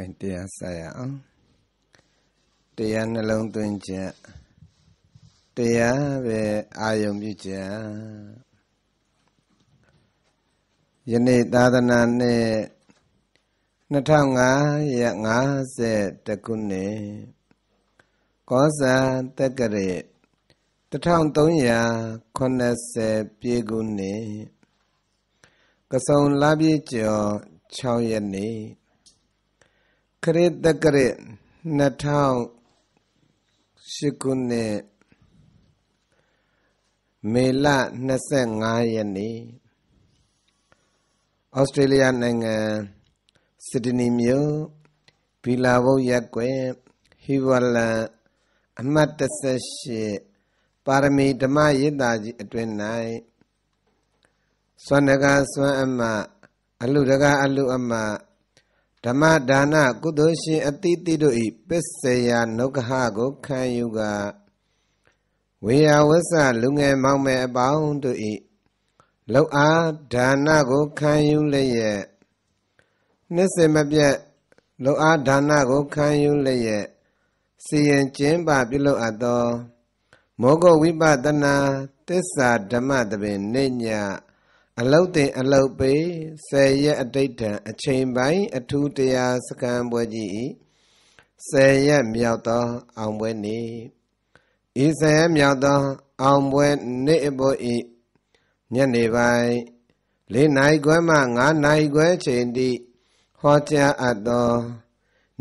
ကင်တရားဆက်ရအောင်တရားနှလုံးသွင်းချက်တရားပဲအာယုံပြုချက်ယနေ့သာသနာနဲ့2550ခုနှစ်ကောဇာတက္ကရေ1380ပြည့်ခုနှစ်ကဆုံလပြည့်ကျော်6ရက်နေ့ခရစ်တက္ကရ2008ခုနှစ်မေလ25ရက်နေ့ဩစတြေးလျနိုင်ငံဆစ်ဒနီမြို့ဘီလာဘုတ်ရက်ကွယ်ဟီဝလန်အမှတ်38ပါရမီဓမ္မရစ်တာကြီးအတွင်၌စွမ်းတကားစွမ်းအမအလူတကားအလူအမတ်ဓမ္မဒါနကုသိုလ်ရှင်အတိတိတို့ဤပစ္စယနုက္ခကိုခံယူကဝေယဝဆလူငယ်မောင်မယ်အပေါင်းတို့ဤလောအားဒါနကိုခံယူလျက်နှစ်စင်မပြတ်လောအားဒါနကိုခံယူလျက်စီရင်ကျင်းပပြုလုပ်အပ်သောမောဂဝိပဒနာတစ္ဆာဓမ္မတပင်နေညာအလုတ်တင်အလုတ်ပေဆယ်ရက်အတိတ်တံအချိန်ပိုင်းအထူးတရားစကံပွဲကြီးဆယ်ရက်မြောက်သောအောင်ပွဲနေ့ဤဆယ်ရက်မြောက်သောအောင်ပွဲနေ့အပေါ်ဤညနေပိုင်း၄နိုင်ခွဲမှ၅နိုင်ခွဲချိန်တိဟောကြားအပ်သော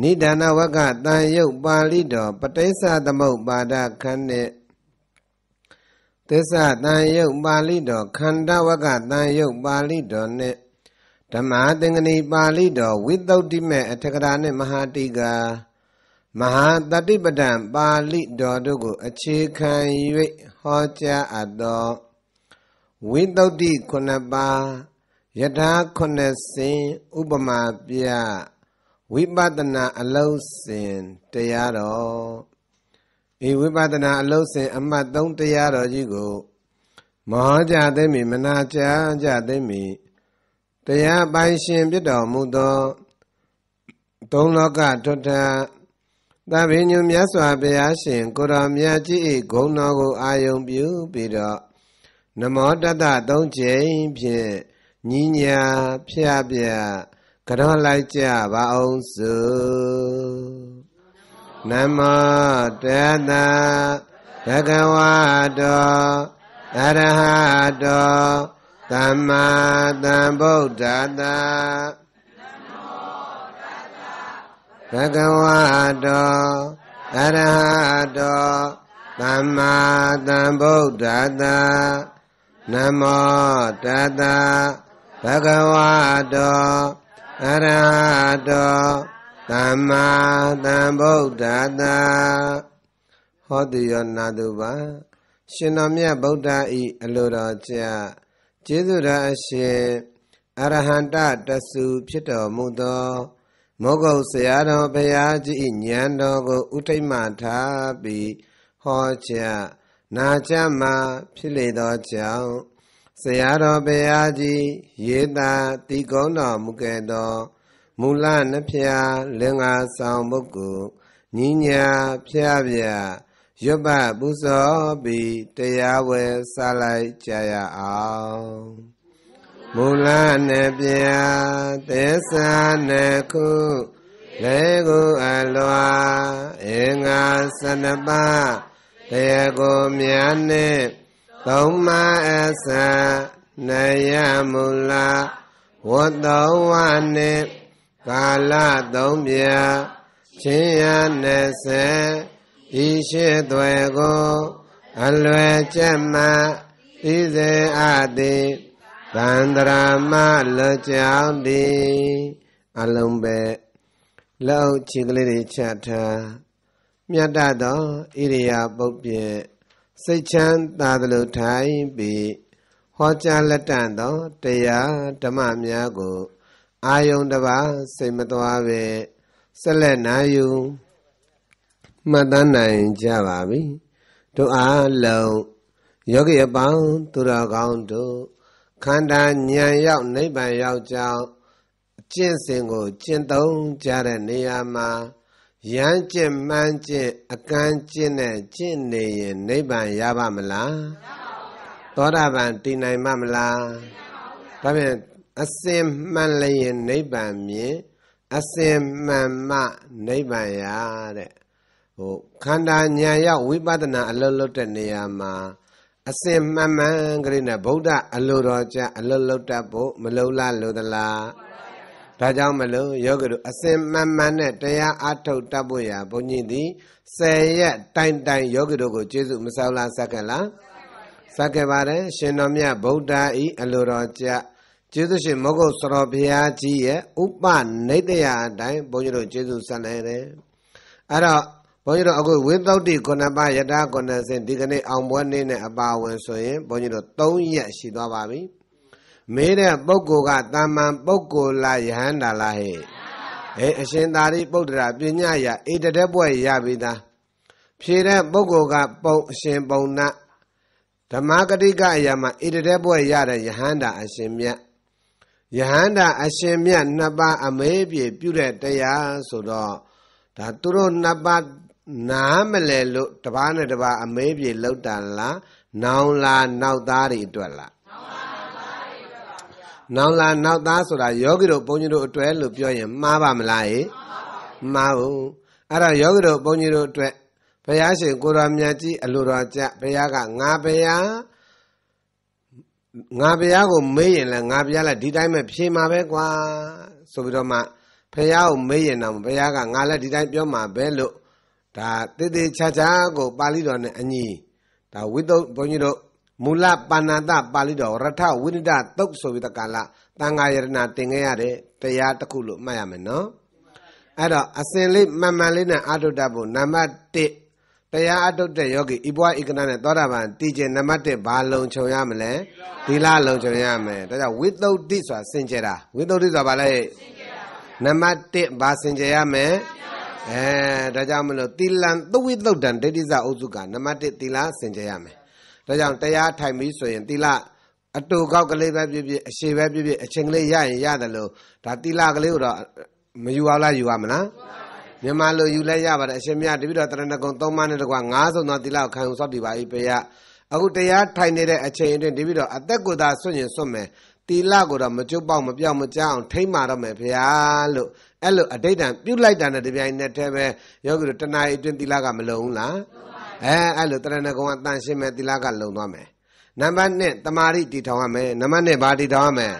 နိဒာနဝကတန်ရုပ်ပါဠိတော်ပဋိစ္စသမုပ္ပါဒခန်းနှင့်သစ္စာတန်ယုတ်ပါဠိတော်ခန္ဓဝကတန်ယုတ်ပါဠိတော်နဲ့ဓမ္မသင်္ကနီပါဠိတော်ဝိသုဒ္ဓိမေအထကရာနဲ့မဟာတိကာမဟာတတိပဒံပါဠိတော်တို့ကို အခြေခံ၍ဟောကြားအပ်သောဝိသုဒ္ဓိခုနှစ်ပါးယထာခုနှစ်စင်ဥပမာပြဝိပဿနာအလုံးစင် တရားတော်ဤဝိပဿနာအလုံးစင်အမှတ်၃တရားတော်ကြီးကိုမဟာကြသိမိမနာကြကြသိမိတရားပိုင်ရှင်ပြတော်မူသော သုံးလောကထွဋ္ဌသဗ္ဗညုမြတ်စွာဘုရားရှင်ကိုရောမြတ်ကြီး၏ဂုဏ်တော်ကိုအာယုံပြုပြီးတော့နမောတတသုံးချိန်ဖြင့်ညီညာဖျားပြကတော်လိုက်ကြပါအောင်စုနမောတတဘဂဝတောအရဟတောသမ္မာသမ္ဗုဒ္ဓတာဘဂဝတောအရဟတောသမ္မာသမ္ဗုဒ္ဓတာနမောတတဘဂဝတောအရဟတောသမ္မာသမ္ဗုဒ္ဓတာဟောတိယောနာတုပါရှင်တော်မြတ်ဗုဒ္ဓဤအလိုတော်ကြကျေးဇူးတော်အရှင်အရဟံတတဆုဖြစ်တော်မူသောမောဂုတ်ဆရာတော်ဘုရားကြီးဉာဏ်တော်ကိုဥထိမ့်မှထားပြီးဟောကြားနာကြမှာဖြစ်လေသောကြောင့်ဆရာတော်ဘုရားကြီးရေးသားတည်ကုန်းတော်မူခဲ့သောမူလနဖျားလင်္ကာဆောင်ပုဂ္ဂိုလ်ညီညာဖျားဖျားရွတ်ပပူဇော်ပြီးတရားဝယ်စားလိုက်ကြရအောင်မူလနဲ့ပြသစ္စာနဲ့ခုလေကိုအလွာအင်္ဂါစနပါတရားကိုမြာနဲ့သုံးမအစနယမူလဝတ္တဝနဲ့ကာလသုံးပြချင်းရ20ဤရှိသွယ်ကို အလွယ်ကျက်မှဤစေအသည်သန္တရာမလွကြောင်းဒီအလုံးပဲလောက်ချီကလေးတွေချထားမြတ်တသောဣရိယာပုတ်ပြည့်စိတ်ချမ်းသာသလိုထိုင်ပြီးဟောကြားလက်တန်သောတရားဓမ္မများကိုအာယုံတစ်ပါးစိတ်မသွားပဲဆက်လက်နာယူမှတ်တမ်းနိုင်ကြပါပြီတို့အားလုံးယောဂီအပေါင်းသူတော်ကောင်းတို့ခန္ဓာဉာဏ်ရောက်နိဗ္ဗာန်ရောက်ကြောင်းအကျင့်စဉ်ကိုကျင့်သုံးကြတဲ့နေရာမှာရမ်းကျင့်မှန်းကျင့်အကန့်ကျင့်နဲ့ကျင့်နေရင်နိဗ္ဗာန်ရပါမလားမရပါဘူးသောတာပန်တည်နိုင်မှမလားမရပါဘူးဒါဖြင့်အစင်မှန်လျင်နိဗ္ဗာန်မြင်အစင်မှန်မှနိဗ္ဗာန်ရတဲ့ဟိုခန္ဓာညာရောက်ဝိပဿနာ အလုံးလုံးတဲ့နေရာမှာအစင်မှန်မှန်ကလေးနဲ့ဗုဒ္ဓအလိုတော်ကြအလုံးလုံးတတ်ဖို့မလုံလားလိုသလားဒါကြောင့်မလို့ယောဂတို့အစင်မှန်မှန်နဲ့တရားအထုတ်တတ်ဖို့ရာဘုန်းကြီးသည်ဆယ်ရက်တိုင်တိုင်ယောဂတို့ကိုကျေးဇူးမဆောက်လားစက္ကလားစက္ကပါတယ်ရှင်တော်မြတ်ဗုဒ္ဓဤအလိုတော်ကြကျေးဇူးရှင်မဂ္ဂစရောဘုရားကြီးရဲ့ဥပနိတယအတိုင်းဘုန်းကြီးတို့ကျေးဇူးဆန်နိုင်တယ်အဲ့တော့ဘုန်းကြီးတို့အခုဝိသုဒ္ဓိခုနှစ်ပါးယထာခုနှစ်ဆင့်ဒီကနေ့အောင်ပွဲနေ့နဲ့အပါဝင်ဆိုရင်ဘုန်းကြီးတို့၃ရက်ရှိသွားပါပြီမေးတဲ့ပုဂ္ဂိုလ်ကတာမန်ပုဂ္ဂိုလ်လားယဟန္တာလားဟဲ့အဲအရှင်သာရိပုတ္တရာပညာရအေတတဲ့ဘွဲ့ရပြီသားဖြေတဲ့ပုဂ္ဂိုလ်ကပုံအရှင်ပုံနာဓမ္မဂတိကအရာမှာအေတတဲ့ဘွဲ့ရတဲ့ယဟန္တာအရှင်မြတ်ယဟန္တာအရှင်မြတ်နှစ်ပါးအမေးပြေပြုတဲ့တရားဆိုတော့ဒါသူတို့နှစ်ပါးနားမလဲလို့တပားနဲ့တပားအမေးပြေလောက်တာလားနောင်လာနောက်သားတွေအတွက်လားနောင်လာနောက်သားဆိုတာယောဂီတို့ဘုန်းကြီးတို့အတွက်လို့ပြောရင်မှားပါမလားဟေ့မှားဘူးအဲ့ဒါယောဂီတို့ဘုန်းကြီးတို့အတွက်ဘုရားရှင်ကိုရောင်မြတ်ကြီးအလိုတော်ကြဘုရားကငါဘုရားငါဘုရားကိုမေးရင်လည်းငါဘုရားလည်းဒီတိုင်းပဲဖြေမှာပဲကွာဆိုပြီးတော့မှဘုရားကိုမေးရင်တော့ဘုရားကငါလည်းဒီတိုင်းပြောမှာပဲလို့ဒါတည်တည်ချာချာကိုပါဠိတော်နဲ့အညီဒါဝိသုဘုန်းကြီးတို့မူလပါဏာတပါဠိတော်ရထဝိနဒတုတ်ဆိုပြီးတကလာတန်ဃာယရဏတင်ခဲ့ရတဲ့တရားတစ်ခုလို့မှတ်ရမယ်နော်အဲ့တော့အစဉ်လေးမှန်မှန်လေးနဲ့အာထုတတ်ဖို့နံပါတ်1တရားအထုတ်တဲ့ယောဂီဤဘဝဤကနာနဲ့သောတာပန်တည်ခြင်းနံပါတ်1ဘာလုံခြုံရမလဲသီလလုံခြုံရမယ်ဒါကြောင့်ဝိသုဒ္ဓိဆိုတာစင်ကြယ်တာဝိသုဒ္ဓိဆိုတာဘာလဲနံပါတ်1ဘာစင်ကြယ်ရမယ်အဲဒါကြောင့်မလို့သီလံသဝိသုဒ္ဓံဒိဋ္ဌိစဥစုကနံပါတ်1သီလစင်ကြယ်ရမယ်ဒါကြောင့်တရားထိုင်ပြီးဆိုရင်သီလအတူကောက်ကလေးပဲဖြစ်ဖြစ်အရှိပဲဖြစ်ဖြစ်အချင်းကလေးရရင်ရတယ်လို့ဒါသီလကလေးကိုတော့မယူအောင်လားယူရမလားမြန်မာလိုယူလဲရပါတယ်အရှင်မြတ်တပိတော့တရဏဂုံ၃ပါးနဲ့တကွာ၅စုံသောသီလကိုခံယူစောင့်တည်ပါ၏ပေရအခုတရားထိုင်နေတဲ့အချိန်အတွင်းတပိတော့အသက်ကိုယ်သာဆွင့်ရင်ဆွတ်မယ်သီလကိုတော့မကျွတ်ပေါက်မပြောင်းမကြောင်းထိမ့်မာတော့မယ်ဖေဟာလို့အဲ့လိုအတိတ်တန်ပြုတ်လိုက်တာနဲ့တပြိုင်နက်တည်းပဲယောဂီတို့တဏှာအတွင်းသီလကမလုံဘူးလားအဲအဲ့လိုတရဏဂုံကတန်ရှင်းမဲ့သီလကလုံသွားမယ်နံပါတ်1တမာရီတီထောင်ရမယ်နံပါတ်2ဘာတီထောင်ရမယ်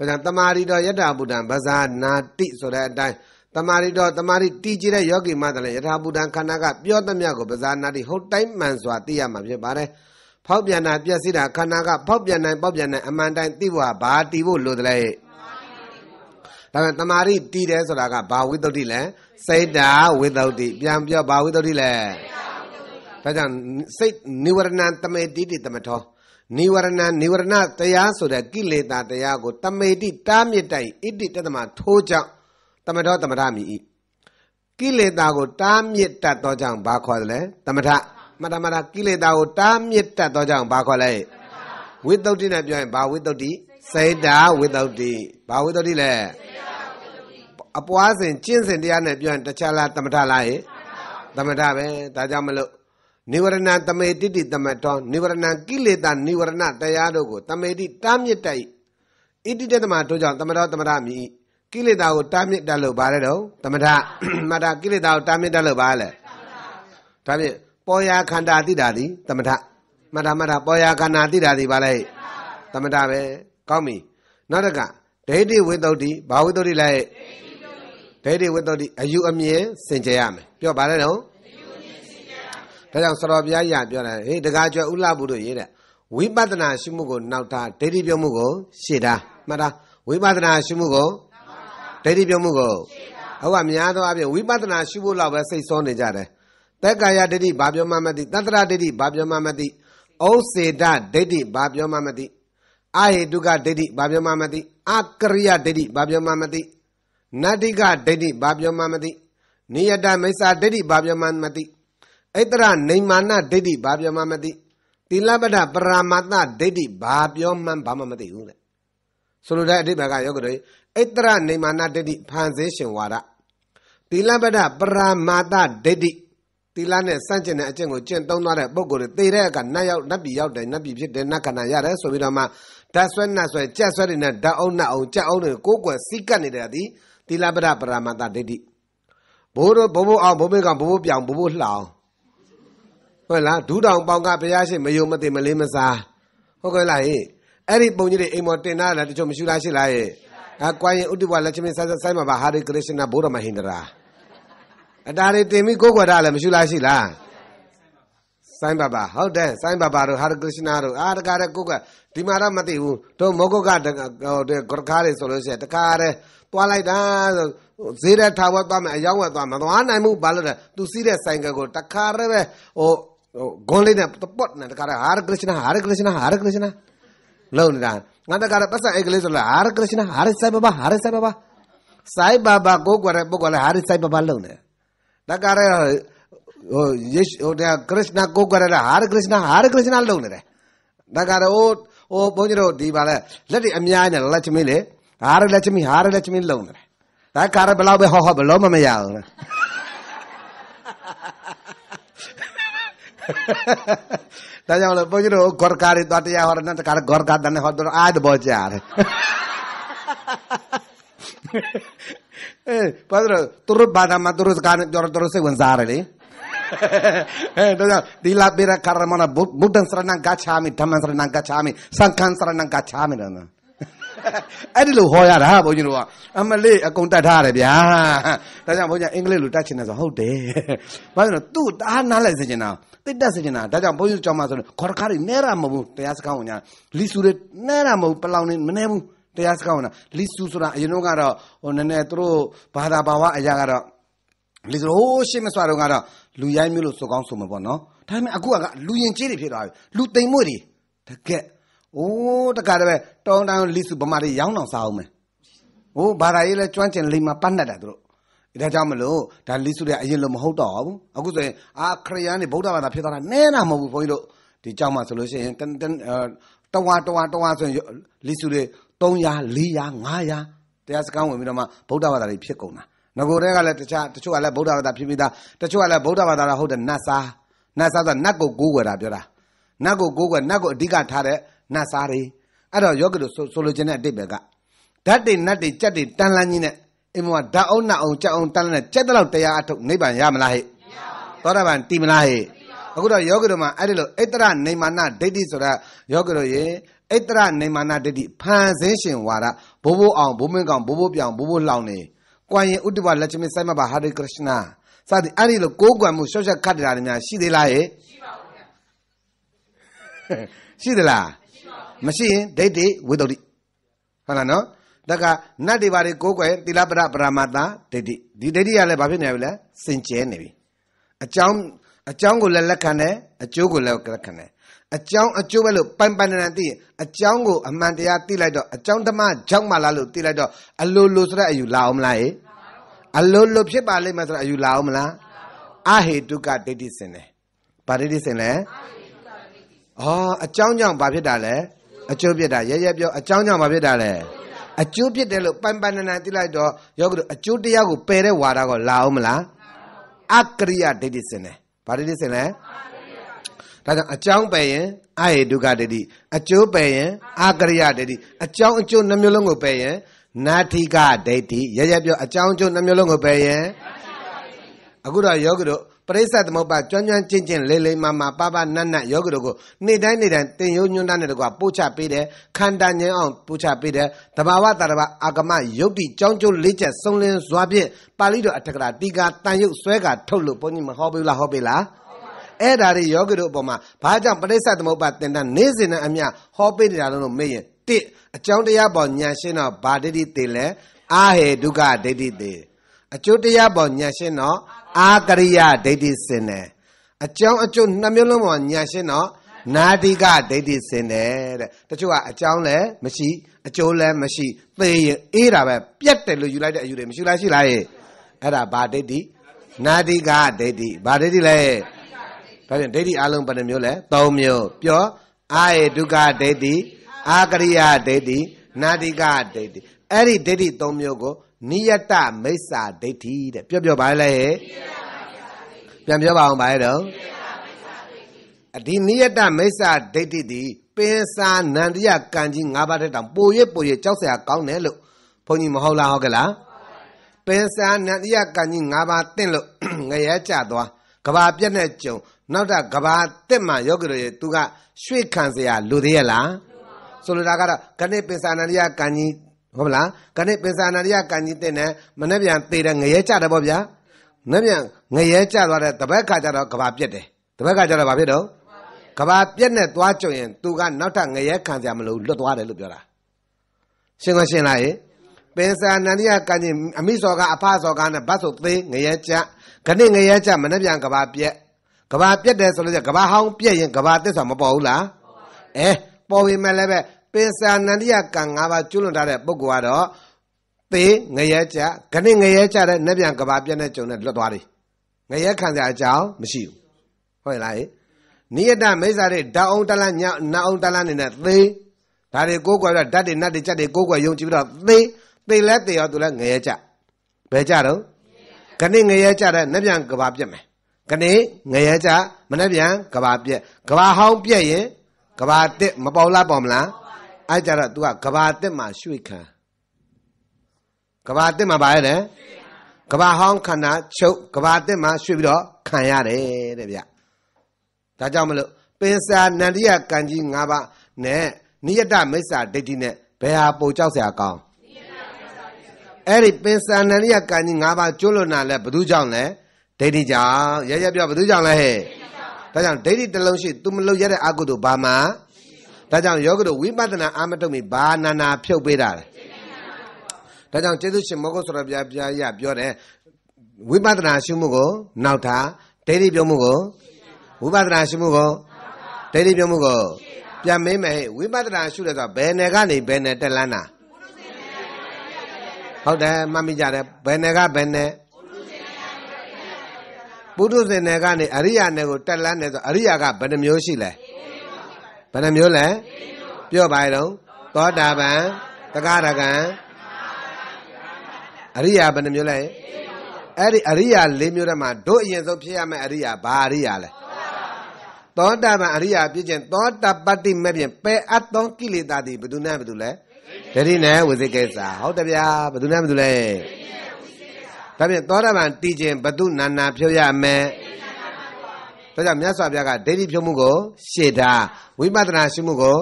ဒါကြောင့်တမာရီတော်ယတ္တဗုဒ္ဓံဗဇာနာတိဆိုတဲ့အတိုင်းတမာရီတော့တမာရီတီးကြည့်တဲ့ယောဂီမှလည်းယထာဘူတံခန္ဓာကပြောသမျှကိုပဇာနာတိဟုတ်တိုင်းမှန်စွာသိရမှာဖြစ်ပါတယ်။ဖောက်ပြန်တာပြက်စီးတာခန္ဓာကဖောက်ပြန်နိုင်ပေါက်ပြန်နိုင်အမှန်တိုင်းသိဖို့ဟာဘာတီးဖို့လိုတယ်လဲ။ဒါပေမဲ့တမာရီတီးတယ်ဆိုတာကဘာဝိတ္တုလဲစိတ်ဓာဝိတ္တုပြန်ပြောဘာဝိတ္တုလဲ။ဒါကြောင့်စိတ်နိဝရဏတမေတိတိတမထောနိဝရဏနိဝရဏတရားဆိုတဲ့ကိလေသာတရားကိုတမေတိတားမြစ်တိုက်ဣတိတသမထိုးကြောင့်မထောသမထမိဤကိလေသာကိုတားမြစ်တတ်သောကြောင့်ဘာခေါ်သလဲသမထမတမထကိလေသာကိုတားမြစ်တတ်သောကြောင့်ဘာခေါ်လဲဝိတ္တုတိနဲ့ပြောရင်ဘာဝိတ္တုတိစေတာဝိတ္တုတိဘာဝိတ္တုတိလဲအပွားစဉ်ကျင့်စဉ်တရားနဲ့ပြောရင်တခြားလားသမထလားဟဲ့သမထပဲဒါကြောင့်မလို့နိဝရဏသမေတိတိသမတောနိဝရဏကိလေသာနိဝရဏတရားတို့ကိုသမေတိတားမြစ်တိုက်ဣတိတ္တမတို့ကြောင့်သမတော်သမထမိ၏ကိလေသာကိုတားမြစ်တတ်လို့ဘာလဲတော့သမထမတာကိလေသာကိုတားမြစ်တတ်လို့ဘာလဲဒါဖြင့်ပေါ်ရာခန္ဓာတိတာသည်သမထမတာမတာပေါ်ရာခန္ဓာတိတာသည်ဘာလဲသမထပဲကောင်းပြီနောက်တစ်ခါဒိဋ္ဌိဝိတ္တုတိဘာဝိတ္တုတိလဲဒိဋ္ဌိဝိတ္တုတိအယူအမြင်စင်ကြယ်ရမယ်ပြောပါလဲတော့ဒါကြောင့်စတော်ဘုရားရပြောတယ်ဟေးတကားကျွဲဥလဘုတို့ရေးတဲ့ဝိပဿနာရှိမှုကိုနောက်တာဒိဋ္ဌိပြုမှုကိုရှေ့တာမှတ်တာဝိပဿနာရှိမှုကိုဒိဋ္ဌိပြုံးမှုကိုဟုတ်ကများသောအားဖြင့်ဝိပဿနာရှုဖို့လောက်ပဲစိတ်ဆုံးနေကြတယ်သက်ကာယဒိဋ္ဌိဘာပြောမှမသိတတ္တရဒိဋ္ဌိဘာပြောမှမသိဩစေတဒိဋ္ဌိဘာပြောမှမသိအဟေတုကဒိဋ္ဌိဘာပြောမှမသိအကရိယဒိဋ္ဌိဘာပြောမှမသိနတ္တိကဒိဋ္ဌိဘာပြောမှမသိနိယတမိစ္ဆာဒိဋ္ဌိဘာပြောမှမသိဣတရနေမာနဒိဋ္ဌိဘာပြောမှမသိတိလပဒပရာမတဒိဋ္ဌိဘာပြောမှဘာမှမသိဘူးတဲ့ဆိုလိုတဲ့အဓိပ္ပာယ်ကယောဂတွေဣတရနေမာနဒိဋ္ဌိဖန်ဆင်းရှင်ဝါဒတိလပဒပရာမာတဒိဋ္ဌိတိလနဲ့စန့်ကျင်တဲ့အကျင့်ကိုကျင့်သုံးသွားတဲ့ပုဂ္ဂိုလ်တွေသိတဲ့အခါနတ်ရောက်နတ်ပြည်ရောက်တယ်နတ်ပြည်ဖြစ်တယ်နတ်ခန္ဓာရတယ်ဆိုပြီးတော့မှဓာတ်ဆွဲနတ်ဆွဲကြက်ဆွဲတွေနဲ့ဓာတ်အုံနတ်အုံကြက်အုံတွေကိုကိုယ်စီကတ်နေတဲ့သည်တိလပဒပရာမာတဒိဋ္ဌိဘိုးတို့ဘိုးဘိုးအောင်ဘိုးမေကောင်ဘိုးဘိုးပြောင်ဘိုးဘိုးလှောင်ဟုတ်လားဒူးတောင်ပေါင်ကဘုရားရှိမယုံမသိမလေးမစားဟုတ်ကဲ့လားဟဲ့အဲ့ဒီပုံကြီးတွေအိမ်မော်တင်လာလားတချို့မရှိလားရှိလားရဲ့အဲကွိုင်းရင်ဥတ္တဝလက်ချင်းဆိုင်ဆိုင်မှာပါဟာရီကရရှင်နာဘုရားမဟိန္ဒရာအတားတွေတင်ပြီးကိုယ်ကွယ်တာလည်းမရှိလားရှိလားဆိုင်းပါပါဟုတ်တယ်ဆိုင်းပါပါတို့ဟာရကရ ishna တို့အာတကားတဲ့ကိုကဒီမှာတော့မသိဘူးတို့မောကုတ်ကဂရခါတွေဆိုလို့ရှိရင်တကားတဲ့သွားလိုက်တာဆိုဈေးတဲ့ထာဝတ်သွားမယ်အယောင်းဝတ်သွားမသွားနိုင်ဘူးဘာလို့လဲသူစီးတဲ့ဆိုင်ကကိုတကားရဲပဲဟိုဂွန်လေးနဲ့တပတ်နဲ့တကားတဲ့ဟာရကရ ishna ဟာရကရ ishna ဟာရကရ ishna လုံနေတာငါတကားပတ်စံအိတ်ကလေးဆိုလာဟာရကရရှင်ဟာရဆိုင်ဘာဘာဟာရဆိုင်ဘာဘာဆိုင်ဘာဘာကိုကွယ်တဲ့ပုဂ္ဂိုလ်လည်းဟာရဆိုင်ဘာဘာလုံနေတကားရဟိုယေရှုဟိုတဲ့ကရစ္စနာကိုကွယ်တဲ့ဟာရကရစ္စနာဟာရကရစ္စနာလုံနေတယ်တကားရဟိုဟိုဘုန်းကြီးတို့ဒီပါလေလက်တွေအများကြီးနဲ့လက်ချမီးလေဟာရလက်ချမီးဟာရလက်ချမီးလုံနေတယ်တကားရဘလောက်ပဲဟောဟောဘလောက်မှမရဘူး Tanya oleh pojro gitu, gorkari itu artinya orangnya horna tekar gorkar dan hodor ada bojar. Eh, padahal turut badama turut sekarang jor turut sih wenzare li. Eh, mana dilabira buk dan serenang kacami, dhaman serenang kacami, sangkan serenang kacami, dana. အဲ့ဒီလိုဟောရတာဘုန်းကြီးတို့ကအမလေးအကုန်တတ်ထားရတယ်ဗျာဒါကြောင့်ဘုန်းကြီးအင်္ဂလိပ်လိုတတ်ချင်တယ်ဆိုဟုတ်တယ်ဘာလို့လဲသူ့တအားနားလဲစေချင်တာတိတ်တက်စေချင်တာဒါကြောင့်ဘုန်းကြီးကြောင့်မှဆိုခေါ်ခါရီနဲရမဟုတ်ဘူးတရားစကားဝင်ညာလီစုတွေနဲရမဟုတ်ပလောင်နေမနေဘူးတရားစကားဝင်တာလီစုဆိုတာအရင်တော့ကတော့ဟိုနည်းနည်းသူတို့ဘာသာဘာဝအရာကတော့လီဆိုဟိုးရှင်းမစွာတော့ကတော့လူရိုင်းမျိုးလို့ဆိုကောင်းဆိုမှာပေါ့နော်ဒါပေမဲ့အခုကလူရင်ကြီးတွေဖြစ်သွားပြီလူတိမ်မွေ့တွေတကက်အိုးတခါတည်းပဲတောင်းတောင်းလိစုဗမာတွေရောင်းအောင်စားအောင်မယ်ဟိုဘာသာရေးလဲကျွမ်းကျင်လိမ္မာပတ်နဲ့တာတို့ဒါကြောင့်မလို့ဒါလိစုတဲ့အရင်လိုမဟုတ်တော့ဘူးအခုဆိုရင်အာခရိယန်တွေဗုဒ္ဓဘာသာဖြစ်သွားတာနဲတာမဟုတ်ဘူးဘုန်းကြီးတို့ဒီကြောက်မှဆိုလို့ရှိရင်တန်တန်တဝါတဝါတဝါဆိုရင်လိစုတွေ300 400 500တရားစကားဝင်ပြီးတော့မှဗုဒ္ဓဘာသာတွေဖြစ်ကုန်တာငကိုတဲ့ကလည်းတခြားတချို့ကလည်းဗုဒ္ဓဘာသာဖြစ်ပြီးသားတချို့ကလည်းဗုဒ္ဓဘာသာလားဟုတ်တယ်နတ်စားနတ်စားဆိုနတ်ကိုကိုးကွယ်တာပြောတာနတ်ကိုကိုးကွယ်နတ်ကိုအဓိကထားတဲ့နတ်စားတွေအဲ့တော့ယောဂလို့ဆိုလိုချင်တဲ့အတိတ်ပဲကဓာတ်တွေနတ်တွေကြက်တွေတန်လန်းကြီးနဲ့အိမ်မှာဓာတ်အောင်နတ်အောင်ကြက်အောင်တန်လန်းနဲ့ကြက်တဲ့လောက်တရားအထုတ်နိဗ္ဗာန်ရမလားဟဲ့သောတာပန်တည်မလားဟဲ့အခုတော့ယောဂတို့မှာအဲ့ဒီလိုအိတ္တရနေမာနဒိဋ္ဌိဆိုတာယောဂတို့ရဲ့အိတ္တရနေမာနဒိဋ္ဌိဖန်ဆင်းရှင်ဝါဒဘိုးဘိုးအောင်ဘိုးမင်းကောင်ဘိုးဘိုးပြောင်ဘိုးဘိုးလောင်နေကွာရင်ဥတ္တဝလက်ချမင်းစိုက်မပါဟာရီကရ ishna စသည်အဲ့ဒီလိုကိုးကွယ်မှုရှော့ရှက်ခတ်တရားတွေများရှိသေးလားဟဲ့ရှိပါဘူးခင်ဗျရှိသလားမရှိရင်ဒိဋ္ဌိဝိတ္တုဟုတ်လားနော်တက်ကနတ်တွေဘာတွေကိုကိုယ်ွယ်တိလပရပရမတာဒိဋ္ဌိဒီဒိဋ္ဌိကလည်းဘာဖြစ်နေပြီလဲစင်ကြဲနေပြီအကြောင်းအကြောင်းကိုလည်းလက်ခံတယ်အကျိုးကိုလည်းလက်ခံတယ်အကြောင်းအကျိုးပဲလို့ပိုင်ပိုင်နန်သိရင်အကြောင်းကိုအမှန်တရားသိလိုက်တော့အကြောင်းဓမ္မကြောက်မှလားလို့သိလိုက်တော့အလိုလိုဆိုတဲ့အယူလာအောင်မလားဟေအလိုလိုဖြစ်ပါလိမ့်မယ်ဆိုတဲ့အယူလာအောင်မလားအဟေတုကဒိဋ္ဌိစင်တယ်ဗာဒိဋ္ဌိစင်လဲအော်အကြောင်းကြောင့်ဘာဖြစ်တာလဲအကျိုးဖြစ်တာရရပြောအကြောင်းကြောင့်မဖြစ်တာလေအကျိုးဖြစ်တယ်လို့ပိုင်ပိုင်နန်နန်သိလိုက်တော့ယောဂတို့အကျိုးတရားကိုပယ်တဲ့ဝါဒကိုလာအောင်မလားအကရိယဒိဋ္ဌိစင်တယ်ဗာဒိဋ္ဌိစင်လဲဒါကြောင့်အကြောင်းပယ်ရင်အဟေတုကဒိဋ္ဌိအကျိုးပယ်ရင်အကရိယဒိဋ္ဌိအကြောင်းအကျိုးနှမျိုးလုံးကိုပယ်ရင်နာထိကဒိဋ္ဌိရရပြောအကြောင်းအကျိုးနှမျိုးလုံးကိုပယ်ရင်အခုတော့ယောဂတို့ပရိစ္ဆေသမုပ္ပါကျွမ်းကျွမ်းကျင်ကျင်လေးလေးမမပါပါနတ်နတ်ယောဂတို့ကိုနေ့တိုင်းနေ့တိုင်းတင်ယုံညွန်းတတ်တဲ့တကွာပို့ချပေးတယ်ခန္ဓာငြိမ်းအောင်ပို့ချပေးတယ်တဘာဝတရဘာအာဂမယုတ်တိကြောင်းကျိုးလေးချက်စုံလင်းစွာဖြင့်ပါဠိတော်အထက်ကရာတိကာတန်ယုတ်ဆွဲကထုတ်လို့ဘုန်းကြီးမဟောပေးလားဟောပေးလားအဲ့ဒါတွေယောဂတို့အပေါ်မှာဘာကြောင့်ပရိစ္ဆေသမုပ္ပါတင်တာနေ့စဉ်နဲ့အမျှဟောပေးနေတာလို့မေ့ရင်တစ်အကြောင်းတရားပေါ်ညာရှင်းတော့ဗာဒိတိတေလဲအာဟေဒုက္ခဒိဋ္ဌိတေအကျိုးတရားပေါ်ညာရှင်းတော့အာကရိယဒိဋ္ဌိစင်တယ်အကြောင်းအကျိုးနှမျိုးလုံးပေါ်ညာရှင်းတော့နာတိကဒိဋ္ဌိစင်တယ်တဲ့တချို့ကအကြောင်းလည်းမရှိအကျိုးလည်းမရှိသေရင်အေးတာပဲပြက်တယ်လို့ယူလိုက်တဲ့အယူတွေမရှိလားရှိလားရဲ့အဲ့ဒါဘာဒိဋ္ဌိနာတိကဒိဋ္ဌိဘာဒိဋ္ဌိလဲဒါပြန်ဒိဋ္ဌိအလုံးဘယ်နှမျိုးလဲ၃မျိုးပြောအာယေဒုက္ခဒိဋ္ဌိအာကရိယဒိဋ္ဌိနာတိကဒိဋ္ဌိအဲ့ဒီဒိဋ္ဌိ၃မျိုးကိုနိယတမိစ္ဆာဒိဋ္ဌိတဲ့ပြောပြောပါလဲဟဲ့ပြန်ပြောပါအောင်ပါရဲ့တော့ဒီနိယတမိစ္ဆာဒိဋ္ဌိသည်ပင်စာနန္တရကံကြီး၅ပါးတဲ့တောင်ပိုရပိုရကြောက်စရာကောင်းတယ်လို့ဘုန်းကြီးမဟုတ်လားဟုတ်ကလားပင်စာနန္တရကံကြီး၅ပါးတင့်လို့ငရဲကြသွားကဘာပြက်နဲ့ကြုံနောက်တာကဘာတက်မှယောဂရရဲ့သူကရွှေ့ခံစရာလူသေးရလားဆိုလိုတာကတော့ခဏပင်စာနန္တရကံကြီးဟုတ်မလားကနေ့ပင်စာနာရိယကံကြီးတဲ့နဲ့မနေ့ပြန်သေးတယ်ငရဲကြတယ်ပေါ့ဗျာမနေ့ပြန်ငရဲကြသွားတဲ့တပတ်ခါကျတော့ကဘာပြက်တယ်တပတ်ခါကျတော့ဘာဖြစ်တော့ကဘာပြက်နဲ့သွားကြုံရင် သူကနောက်ထပ်ငရဲခံစရာမလိုလွတ်သွားတယ်လို့ပြောတာရှင်းလားရှင်းလားဟေ့ပင်စာနန္ဒယကံကြီးအမိစောကအဖစောကနဲ့ဘတ်ဆိုသေးငရဲကြခဏငရဲကြမနေ့ပြန်ကဘာပြက်ကဘာပြက်တယ်ဆိုလို့ကျကဘာဟောင်းပြက်ရင်ကဘာသစ္စာမပေါ်ဘူးလားအဲပေါ်ပေမဲ့လည်းပဲသစ္စာနန္တရကံ၅ပါးကျွလွန်ထားတဲ့ပုဂ္ဂိုလ်ကတော့သေငရဲကြခဏငရဲကြတဲ့နှပြန်ကဘာပြက်နဲ့ကြုံနဲ့လွတ်သွားတယ်ငရဲခံရအကြောင်းမရှိဘူးဟုတ်လားနိယတမိစ္ဆာတွေဓာအောင်တလညနာအောင်တလနေနဲ့သေဒါတွေကိုးကွယ်ပြီးတော့ဓာတ်တွေနတ်တွေကြက်တွေကိုးကွယ်ယုံကြည်ပြီးတော့သေသေလဲသေရောသူလဲငရဲကြဘယ်ကြတော့ခဏငရဲကြတဲ့နှပြန်ကဘာပြက်မယ်ခဏငရဲကြမနှပြန်ကဘာပြက်ကဘာဟောင်းပြက်ရင်ကဘာတက်မပေါလားပေါမလားအဲကြတော့ तू ကကဘာတက်မှာရွှေ့ခံကဘာတက်မှာဗာရတယ်ကဘာဟောင်းခန္ဓာချုပ်ကဘာတက်မှာရွှေ့ပြီးတော့ခံရတယ်တဲ့ဗျဒါကြောင့်မလို့ပင်စာနန္တရကံကြီး၅ပါးနဲ့နိယတမိစ္ဆာဒိဋ္ဌိနဲ့ဘယ်ဟာပိုကြောက်စရာကောင်းအဲ့ဒီပင်စာနန္တရကံကြီး၅ပါးကျွလွန်တာလဲဘယ်သူကြောင့်လဲဒိဋ္ဌိကြောင့်ရရပြောဘယ်သူကြောင့်လဲဟဲ့ဒါကြောင့်ဒိဋ္ဌိတစ်လုံးရှိ तू မလို့ရတဲ့အကုသို့ဘာမှဒါကြောင့်ယောဂတို့ဝိပဿနာအာမတုံမီဘာနာနာဖြုတ်ပေးတာလဲဒါကြောင့်ကျေးဇူးရှင်မောဂုတ်ဆရာပြပြရပြောတယ်ဝိပဿနာရှုမှုကိုနောက်တာဒိဋ္ဌိပြုံးမှုကိုဝိပဿနာရှုမှုကိုဒိဋ္ဌိပြုံးမှုကို ပြန်မေးမယ်ဝိပဿနာရှုတယ်ဆိုဘယ်နယ်ကနေဘယ်နယ်တက်လန်းတာဟုတ်တယ်မှတ်မိကြတယ်ဘယ်နယ်ကဘယ်နယ်ပုထုဇဉ်နယ်ကနေအရိယာနယ်ကိုတက်လန်းတယ်ဆိုအရိယာကဘယ်နှမျိုးရှိလဲယ်နှမျိုးလဲပြော့ပါရုံသောတာပန်တဂရကံအရိယာဘယ်နှမျိုးလဲအဲ့ဒီအရိယာ၄မျိုးထဲမှာတို့အရင်ဆုံးဖြစ်ရမယ့်အရိယာဘာအရိယာလဲသောတာပန်အရိယာပြည့်ကျင်သောတာပတ္တိမဲ့ဖြင့်ပယ်အပ်သောကိလေသာတွေဘယ်သူနဲ့ဘယ်သူလဲဒတိနဲ့ဝိသေကိစ္စဟုတ်တယ်ဗျာဘယ်သူနဲ့ဘယ်သူလဲဒါဖြင့်သောတာပန်တည်ခြင်းဘသူနာနာဖြုတ်ရမယ်ဒါကြောင့်မြတ်စွာဘုရားကဒိဋ္ဌိဖြုံးမှုကို ရှေ့တာဝိပဿနာရှိမှုကို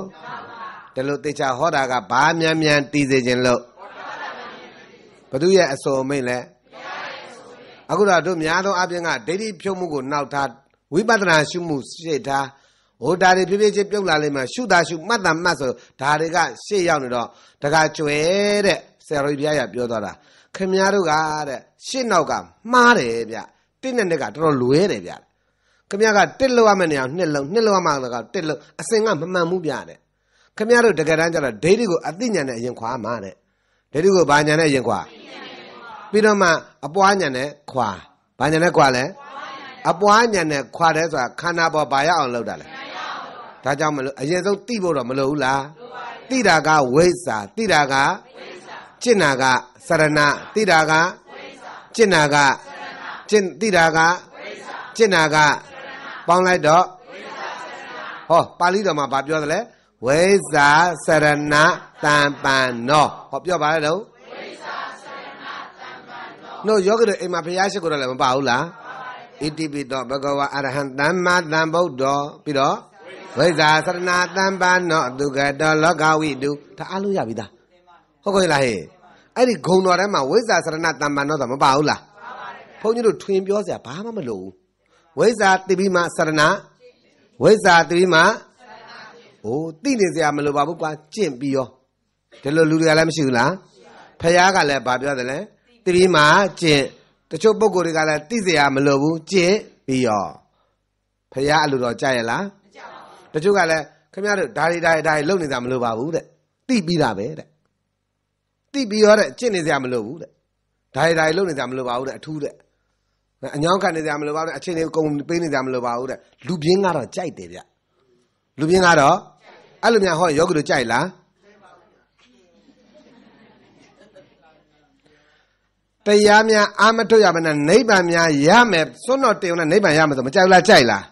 ဒါလို့တေချာဟောတာကဘာမြန်မြန်တည်စေခြင်းလို့ဘသူရဲ့အစုံမိတ်လဲအခုတော့တို့များသောအပြင်ကဒိဋ္ဌိဖြုံးမှုကိုနောက်ထားဝိပဿနာရှုမှုရှေ့ထားဟိုဒါတွေဖြည်းဖြည်းချင်းပြုတ်လာလိမ့်မယ်ရှုတာရှုမှတ်တာမှတ်ဆိုဒါတွေကရှေ့ရောက်နေတော့တခါကျွဲတဲ့ဆရာတော်ကြီးဘုရားကပြောသွားတာခင်များတို့ကတဲ့ရှေ့နောက်ကမှားတယ်ဗျတင့်တဲ့ကတော်တော်လွဲတယ်ဗျခင်ဗျားကတစ်လောက်ရမယ့်နေရာနှစ်လောက်နှစ်လောက်ရမှာကတစ်လောက်အစင်ကမမှန်ဘူးပြတဲ့ခင်ဗျားတို့တကယ်တမ်းကျတော့ဒိဋ္ဌိကိုအသိဉာဏ်နဲ့အရင်ခွာမှာတဲ့ဒိဋ္ဌိကိုဘာဉာဏ်နဲ့အရင်ခွာပြီးတော့မှအပွားဉာဏ်နဲ့ခွာဘာဉာဏ်နဲ့ခွာလဲအပွားဉာဏ်နဲ့ခွာတယ်ဆိုတာခန္ဓာပေါ်ဘာရအောင်လုပ်တာလဲဒါကြောင့်မလို့အရင်ဆုံးသိဖို့တော့မလိုဘူးလားသိတာကဝိဇ္ဇာသိတာကจิตနာကစရဏသိတာကจิตနာကจิตသိတာကจิตနာကဝိဇ္ဇာจิตနာကပေါင်းလိုက်တော့ဟောပါဠိတော်မှာဗာပြောတယ်လေဝိဇာစရဏတံပန်နောဟောပြောပါလေတော့နို့ယောဂတွေအိမ်မှာဘုရားရှိခိုးတယ်လည်းမပါဘူးလားဣတိပိတောဘဂဝါအရဟံသမ္မာသမ္ဗုဒ္ဓောပြီးတော့ဝိဇာစရဏတံပန်နောဒုက္ခတောလောကဝိတုဒါအားလို့ရပြီသားဟုတ်ကဲ့လားဟဲ့အဲ့ဒီဂုံတော်ထဲမှာဝိဇာစရဏတံပန်နောဆိုတာမပါဘူးလားဘုန်းကြီးတို့ထွင်ပြောစရာဘာမှမလိုဘူးဝိဇ္ဇာတိပိမဆရဏဝိဇ္ဇာတိပိမဟိုသိနေစရာမလိုပါဘူးကွာကျင့်ပြီးရောဒီလိုလူတွေကလည်းမရှိဘူးလားဖះကလည်းဗာပြောတယ်လေတိပိမကျင့်တချို့ပုဂ္ဂိုလ်တွေကလည်းသိစရာမလိုဘူးကျင့်ပြီးရောဖះအလိုတော်ကြရလားမကြပါဘူးတချို့ကလည်းခင်ဗျားတို့ဓာရီဓာရီဓာရီလုံနေတာမလိုပါဘူးတဲ့သိပြီးတာပဲတဲ့သိပြီးရောတဲ့ကျင့်နေစရာမလိုဘူးတဲ့ဓာရီဓာရီလုံနေတာမလိုပါဘူးတဲ့အထူးတဲ့အညောင်းခံနေကြမလို့ပါဘူးအချင်းလေးကုန်ပေးနေကြမလို့ပါဘူးတဲ့လူပြင်းကတော့ကြိုက်တယ်ဗျလူပြင်းကတော့အဲ့လိုများဟောယောဂီတို့ကြိုက်လားတရားများအာမထုတ်ရမနဲ့နိဗ္ဗာန်များရမယ်စွန့်တော်တေုံနဲ့နိဗ္ဗာန်ရမယ်ဆိုမကြိုက်လားကြိုက်လား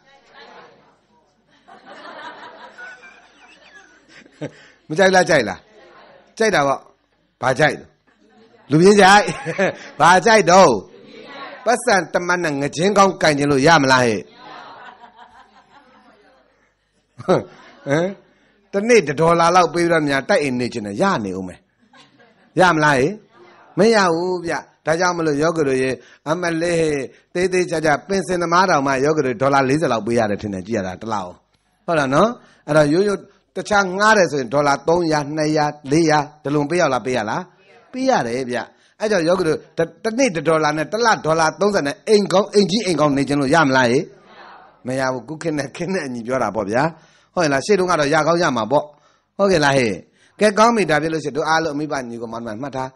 မကြိုက်လားကြိုက်လားကြိုက်တာပေါ့ဘာကြိုက်လူပြင်းကြိုက်ဘာကြိုက်တော့ပတ်စံတမန်နဲ့ငချင်းကောင်းကင်ခြင်းလို့ရမလားဟဲ့ဟမ်တနေ့1ဒေါ်လာလောက်ပေးပြီးတော့များတိုက်အိမ်နေခြင်းနဲ့ရနေဦးမယ်ရမလားဟဲ့မရဘူးဗျဒါကြောင့်မလို့ယောဂလူရေအမလေးသေးသေးကြကြပင်စင်သမားတော်မှယောဂလူဒေါ်လာ40လောက်ပေးရတယ်ထင်တယ်ကြည်ရတာတလောက်ဟုတ်လားနော်အဲ့တော့ရိုးရိုးတခြားငှားတယ်ဆိုရင်ဒေါ်လာ300 200 400ဒလုံပေးရလားပေးရလားပေးရတယ်ဗျအဲ့ကြောင့်ယောဂီတို့တစ်နေ့1ဒေါ်လာနဲ့တစ်လဒေါ်လာ30နဲ့အိမ်ကောင်းအိမ်ကြီးအိမ်ကောင်းနေခြင်းလို့ရမလားဟေ့မရဘူးကုခင်နဲ့ခင်းနဲ့အညီပြောတာပေါ့ဗျာဟုတ်လားရှေ့တုန်းကတော့ရကောင်းရမှာပေါ့ဟုတ်ကဲ့လားဟေ့ကဲကောင်းပြီဒါပြလို့ရှိရင်တို့အားလုံးအမိပါညီကောင်မတို့မှတ်ထား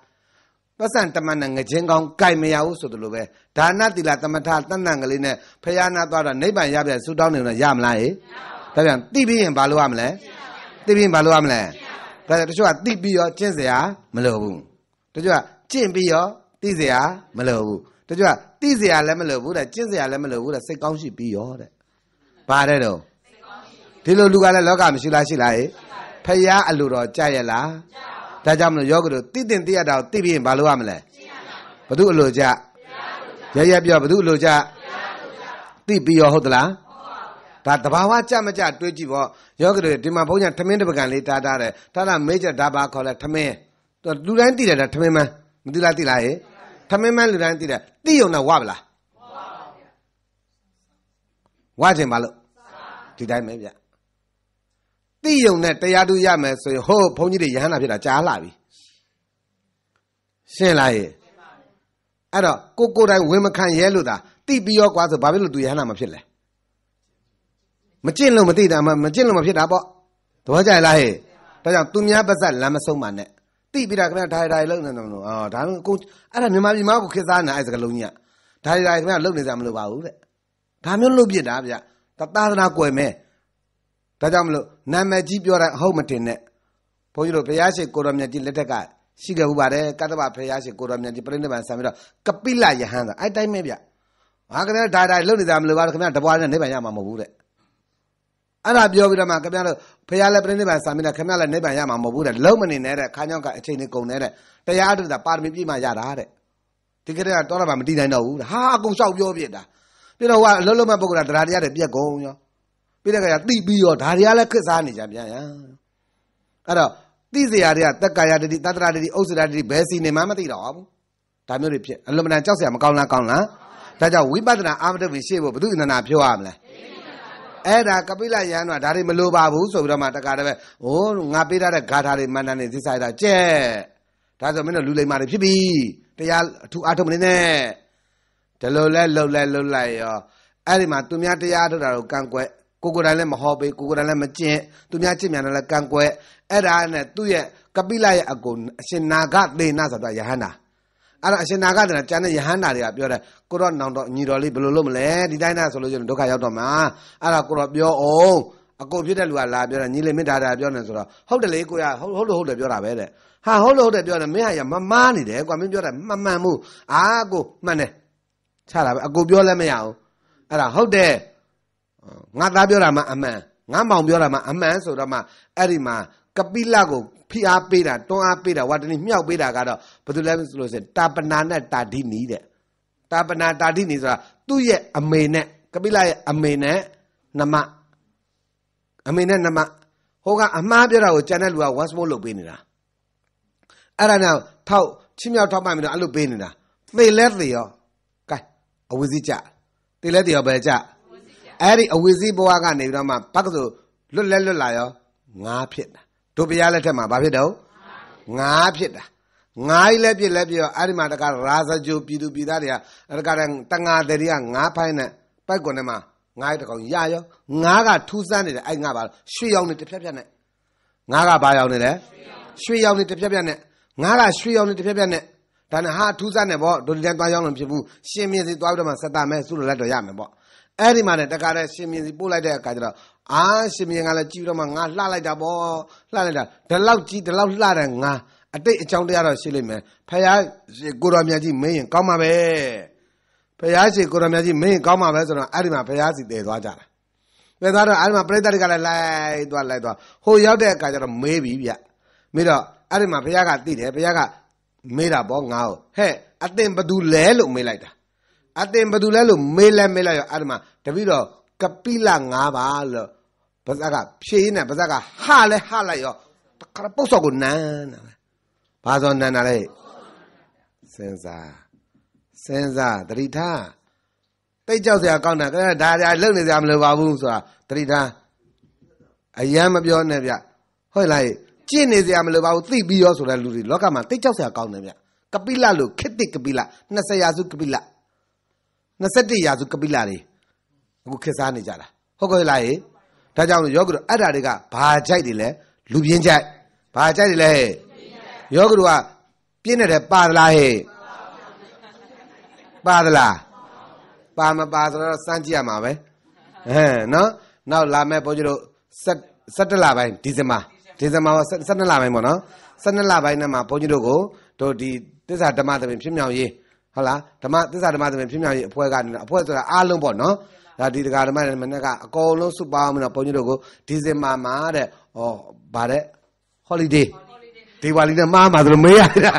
ပတ်စံတမန်နဲ့ငခြင်းကောင်းကြိုက်မရဘူးဆိုတယ်လို့ပဲဒါနတိလာတမထတဏ္ဏကလေးနဲ့ဖယားနာသွားတော့နိဗ္ဗာန်ရပြန်ဆူတောင်းနေလို့ရမလားဟေ့ဒါပြန်တိပြီးရင်ဘာလုပ်ရမလဲတိပြီးရင်ဘာလုပ်ရမလဲဒါတချို့ကတိပြီးရောကျင့်စရာမလိုဘူးတချို့ကကျင့်ပြီးရောသိเสียမလိုဘူးတကြွသိเสียလည်းမလိုဘူးတဲ့ကျင့်เสียလည်းမလိုဘူးတဲ့စိတ်ကောင်းရှိပြီးရောတဲ့ဘာတဲ့တော့ဒီလိုလူကလည်းလောကမရှိလားရှိလားဟဲ့ဖရာအလိုတော်ကြရလားဒါကြောင့်မလို့ယောဂတို့သိတင်သိရတာကိုသိပြီးရင်ဘာလို့ရမလဲဘသူအလိုကြရရပြောဘသူအလိုကြသိပြီးရောဟုတ်သလားဒါတဘာဝကြမကြတွေးကြည့်ပေါ့ယောဂတွေဒီမှာဘုန်းကြီးထမင်းတပကံလေးတားတာတယ်တားတာမေးချက်ဒါပါခေါ်လဲထမင်းလူတိုင်းသိတယ်ဒါထမင်းမန်းမသိလားသိလားဟဲ့ထမင်းမန်းလူတိုင်းသိတယ်သိုံနဲ့ဝဗလားဝါတင်ပါလို့ဒီတိုင်းပဲဗျတိယုံနဲ့တရားတူရမယ်ဆိုရင်ဟိုးဘုန်းကြီးတွေယဟန္တာဖြစ်တာကြားလာပြီရှင်းလားရဲ့အဲ့တော့ကိုကိုတိုင်းဝင်မခံရဲလို့သာတိပြီးရောကွာဆိုဘာဖြစ်လို့သူယဟန္တာမဖြစ်လဲမကျင့်လို့မသိတာမမကျင့်လို့မဖြစ်တာပေါ့တဘောကြရလားဟဲ့ဒါကြောင့်သူများပါဇက်လမ်းမဆုံးပါနဲ့သိပြီးတာခင်ဗျာဒါရိုက်လုံနေတယ်မလို့အော်ဒါမှကိုအဲ့ဒါမြန်မာပြည်မှာကိုခေတ်စားနေအဲ့စကလုံးကြီးကဒါရိုက်ခင်ဗျာလုံနေစရာမလိုပါဘူးတဲ့ဒါမျိုးလုတ်ပြစ်တာဗျာသာသနာကွယ်မယ်ဒါကြောင့်မလို့နာမည်ကြီးပြောတာဟုတ်မတင်နဲ့ဘုန်းကြီးတို့ဘုရားရှိခိုးတော်မြတ်ကြီးလက်ထက်ကရှိခဲ့ဘူးပါတယ်ကတ္တဗဘုရားရှိခိုးတော်မြတ်ကြီးပြိဋိဘံဆံပြီးတော့ကပိလယဟန်သာအဲ့တိုင်းပဲဗျာဘာကလည်းဒါဒါလုံနေစရာမလိုပါဘူးခင်ဗျာတပွားနဲ့နိဗ္ဗာန်ရမှာမဟုတ်ဘူးတဲ့အဲ့ဒါပြောပြီးတော့မှခင်ဗျားတို့ဖရာလည်းပြိဋိဘံစာမင်းနဲ့ခင်ဗျားလည်းနိဗ္ဗာန်ရမှာမဟုတ်ဘူးတဲ့လုံးမနေနဲ့တဲ့ခါကြောင့်ကအချိန်လေးကုန်နေတဲ့တရားတို့ကပါရမီပြည့်မှရတာတဲ့ဒီကတည်းကတော့မှမတည်နိုင်တော့ဘူးဟာအကုန်လျှောက်ပြောပြတာပြီးတော့ကအလုံးလုံးမဲ့ပုဂ္ဂိုလ်ကတရားတရားတွေပြက်ကုန်ရောပြီးတဲ့ခါကျတိပြီးရောဒါတွေကလည်းခက်စားနေကြပြန်ရအဲ့တော့တိစရာတွေကတက္ကာယတတိတတ္တရာတတိဥစ္စရာတတိဘယ်စီနေမှမသိတော့ဘူးဒါမျိုးတွေဖြစ်အလုံးမတန်ကြောက်စရာမကောင်းလားကောင်းလားဒါကြောင့်ဝိပဿနာအာမတုပ္ပရှေ့ဖို့ဘုသူဣန္ဒနာပြောရမလားအဲ့ဒါကပိလယဟန်ကဒါတွေမလိုပါဘူးဆိုပြီးတော့မှတခါတည်းပဲအိုးငါပေးထားတဲ့ဂါထာတွေမန္တန်တွေသစ္စာတွေကျက်ဒါဆိုမင်းတို့လူလိမ္မာတွေဖြစ်ပြီတရားအထူးအားထုတ်မနေနဲ့ဒီလိုလဲလှုပ်လဲလှုပ်လိုက်ရောအဲ့ဒီမှာသူများတရားထုတ်တာကိုကန့်ကွက်ကိုကိုတိုင်းလည်းမဟောပေးကိုကိုတိုင်းလည်းမကျင့်သူများကျင့်မြန်တယ်လည်းကန့်ကွက်အဲ့ဒါနဲ့သူ့ရဲ့ကပိလရဲ့အကုန်အရှင်နာဂသေနာဆိုတော့ယဟန္တာအဲ့တော့အရှင်နာဂတနာကျန်တဲ့ယဟန္တာတွေကပြောတယ်ကိုတော့နောင်တော့ညီတော်လေးဘယ်လိုလုပ်မလဲဒီတိုင်းသားဆိုလို့ရှိရင်ဒုက္ခရောက်တော့မှာအဲ့ဒါကိုတော့ပြောအောင်အကိုဖြစ်တဲ့လူကလာပြောတယ်ညီလေးမင်းဒါဒါပြောနေဆိုတော့ဟုတ်တယ်လေကိုရဟုတ်လို့ဟုတ်တယ်ပြောတာပဲတဲ့ဟာဟုတ်လို့ဟုတ်တယ်ပြောတယ်မင်းဟာရမမားနေတယ်ကွာမင်းပြောတာမမှန်ဘူးအာကိုမှန်တယ်ချတာပဲအကိုပြောလည်းမရဘူးအဲ့ဒါဟုတ်တယ်ငါသားပြောတာမှအမှန်ငါမောင်ပြောတာမှအမှန်ဆိုတော့မှအဲ့ဒီမှာ ကပိလကိုဖိအားပေးတာတွန်းအားပေးတာဝါတနည်းမြောက်ပေးတာကတော့ဘာလို့လဲဆိုလို့ဆိုရင်တာပနာနဲ့တာဒိနီတဲ့တာပနာတာဒိနီဆိုတာ သူ့ရဲ့အမေနဲ့ကပိလရဲ့အမေနဲ့နမအမေနဲ့နမဟိုကအမှားပြောတာကိုကျန်တဲ့လူက once more လုပ်ပေးနေတာအဲ့ဒါနဲ့ထောက်ချင်းမြောက်ထောက်မှပြီးတော့အဲ့လိုပေးနေတာသေလဲသေရောကဲအဝေစီကြသေလဲသေရောပဲကြအဲ့ဒီအဝေစီဘဝကနေပြီးတော့မှဘက်ကဆိုလွတ်လဲလွတ်လာရောငါဖြစ်တာတို့ဘုရားလက်ထက်မှာဘာဖြစ်တော့ငါးဖြစ်တာငါးကြီးလည်းဖြစ်လည်းဖြစ်ရောအဲ့ဒီမှာတကရာဇဂျိုပြည်သူပြည်သားတွေကတကတငါတည်းကငါးဖိုင်းနဲ့ပိုက်ကွန်ထဲမှာငါးတကောင်ရရောငါးကထူးဆန်းနေတယ်အဲ့ငါပါရွှေရောင်နေတစ်ဖြက်ဖြက်နဲ့ငါးကဘာရောင်နေလဲရွှေရောင်နေတစ်ဖြက်ဖြက်နဲ့ငါးကရွှေရောင်နေတစ်ဖြက်ဖြက်နဲ့ဒါနဲ့ဟာထူးဆန်းနေပေါ့ဒိုလီတန်သွားရောင်းလို့ဖြစ်ဘူးရှင်မြင်းစီသွားပြီးတော့မှဆက်တာမဲ့စုလို့လက်တော့ရမယ်ပေါ့အဲ့ဒီမှာနဲ့တခါတည်းရှင်မြင်းစီပို့လိုက်တဲ့အခါကျတော့အာရှင်မင်းကလည်းကြည့်တော့မှငါလှလိုက်တာပေါ့လှလိုက်တာဒီလောက်ကြီးဒီလောက်လှတယ်ငါအတိတ်အကြောင်းတရားတော့ရှိလိမ့်မယ်ဖယားကိုတော်မြတ်ကြီးမင်းရင်ကောင်းမှာပဲဖယားရှင်ကိုတော်မြတ်ကြီးမင်းရင်ကောင်းမှာပဲဆိုတော့အဲ့ဒီမှာဖယားစီတည်သွားကြတာတည်သွားတော့အဲ့ဒီမှာပြိတ္တတွေကလည်းလိုက်သွားလိုက်သွားဟိုရောက်တဲ့အခါကျတော့မေးပြီဗျမေးတော့အဲ့ဒီမှာဖယားကသိတယ်ဖယားကမေးတာပေါ့ငါ့ကိုဟဲ့အတင်ဘသူလဲလို့မေးလိုက်တာအတင်ဘသူလဲလို့မေးလဲမေးလိုက်ရောအဲ့ဒီမှာတပိတော့ကပိလ9ပါလို့ပါဇက်ကဖြေးနေပါဇက်ကဟလဲဟလိုက်ရောတခါပုတ်စော့ကိုနန်းတာလေဘာစောနန်းတာလေစင်စားစင်စားတတိထားတိတ်ကြောက်စရာကောင်းတာကဲဒါဒါလုံနေစရာမလိုပါဘူးဆိုတာတတိထားအယမ်းမပြောနဲ့ဗျဟုတ်လားကြင့်နေစရာမလိုပါဘူးသိပြီးရောဆိုတဲ့လူတွေလောကမှာတိတ်ကြောက်စရာကောင်းတယ်ဗျကပိလလို့ခစ်တိကပိလ20ရာစုကပိလ21ရာစုကပိလတွေအခုခေတ်စားနေကြတာဟုတ်ကဲ့လားဒါကြောင့်ယောဂရုအဲ့ဒါတွေကဘာကြိုက်တယ်လဲလူပြင်းကြိုက်ဘာကြိုက်တယ်လဲယောဂရုကပြင်းနေတဲ့ပါသလားဟဲ့ပါသလားပါမပါဆိုတော့စမ်းကြည့်ရမှာပဲဟဲ့နော် နောက်လာမဲ့ဘုန်းကြီးတို့17လပိုင်းဒီဇင်ဘာဒီဇင်ဘာ17လပိုင်းပေါ့နော်17လပိုင်းနဲ့မှာဘုန်းကြီးတို့ကိုတို့ဒီတစ္ဆာဓမ္မသမင်ဖြစ်မြောင်ရေးဟုတ်လားဓမ္မတစ္ဆာဓမ္မသမင်ဖြစ်မြောင်ရေးအဖွဲ့ကနေအဖွဲ့ဆိုတာအားလုံးပေါ့နော်ဒါဒီဒကာဓမ္မတွေမနေ့ကအကုန်လုံးစုပေါင်းပြီးတော့ဘုန်းကြီးတို့ကိုဒီဇင်ဘာမှာတဲ့ဩဗါတဲ့ holiday ဒီဝါလီနဲ့မှားမှာသလိုမေးရတာ